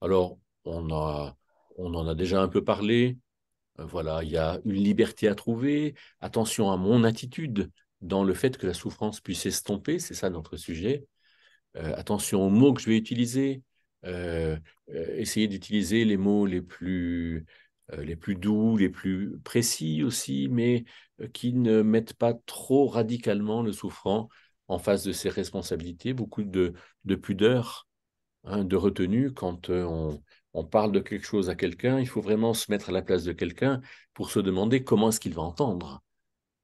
alors on, on en a déjà un peu parlé. Euh, voilà, il y a une liberté à trouver. Attention à mon attitude dans le fait que la souffrance puisse estomper, c'est ça notre sujet. Euh, attention aux mots que je vais utiliser. Euh, essayez d'utiliser les mots les plus, les plus doux, les plus précis aussi, mais qui ne mettent pas trop radicalement le souffrant en face de ses responsabilités. Beaucoup de pudeur Hein, de retenue quand euh, on, parle de quelque chose à quelqu'un, il faut vraiment se mettre à la place de quelqu'un pour se demander comment est-ce qu'il va entendre,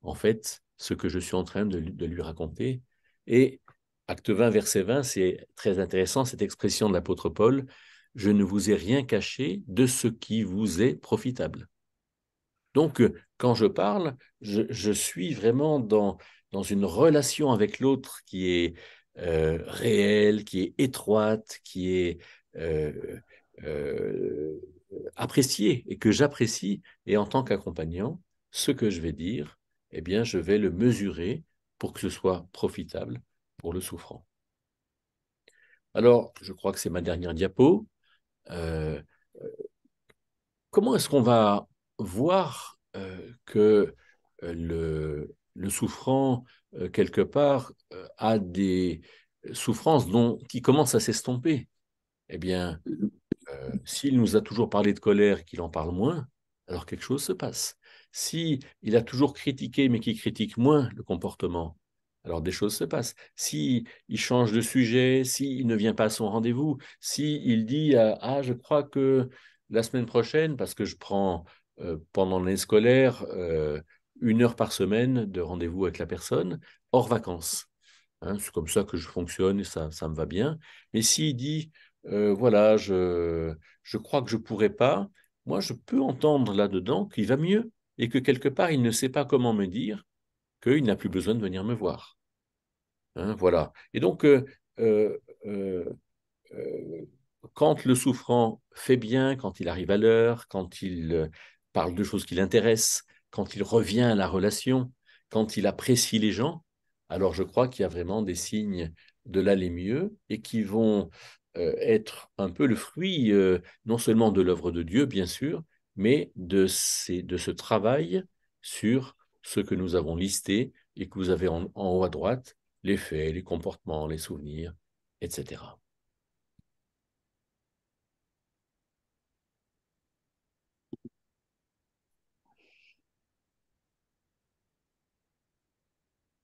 en fait, ce que je suis en train de, lui raconter. Et acte 20, verset 20, c'est très intéressant cette expression de l'apôtre Paul, je ne vous ai rien caché de ce qui vous est profitable. Donc, euh, quand je parle, je, suis vraiment dans, dans une relation avec l'autre qui est euh, réelle, qui est étroite, qui est euh, euh, appréciée et que j'apprécie. Et en tant qu'accompagnant, ce que je vais dire, eh bien, je vais le mesurer pour que ce soit profitable pour le souffrant. Alors, je crois que c'est ma dernière diapo. comment est-ce qu'on va voir que le, le souffrant euh, quelque part, euh, à des souffrances dont, qui commencent à s'estomper. Eh bien, euh, s'il nous a toujours parlé de colère, qu'il en parle moins, alors quelque chose se passe. Si il a toujours critiqué, mais qu'il critique moins le comportement, alors des choses se passent. Si il change de sujet, s'il ne vient pas à son rendez-vous, si il dit ah je crois que la semaine prochaine parce que je prends pendant l'année scolaire une heure par semaine de rendez-vous avec la personne, hors vacances. Hein, c'est comme ça que je fonctionne ça, ça me va bien. Mais s'il dit, euh, voilà, je, je crois que je ne pourrais pas, moi, je peux entendre là-dedans qu'il va mieux et que quelque part, il ne sait pas comment me dire qu'il n'a plus besoin de venir me voir. Hein, voilà. Et donc, euh, euh, quand le souffrant fait bien, quand il arrive à l'heure, quand il parle de choses qui l'intéressent, quand il revient à la relation, quand il apprécie les gens, alors je crois qu'il y a vraiment des signes de l'aller mieux et qui vont euh, être un peu le fruit euh, non seulement de l'œuvre de Dieu, bien sûr, mais de, ces, de ce travail sur ce que nous avons listé et que vous avez en haut à droite, les faits, les comportements, les souvenirs, etc.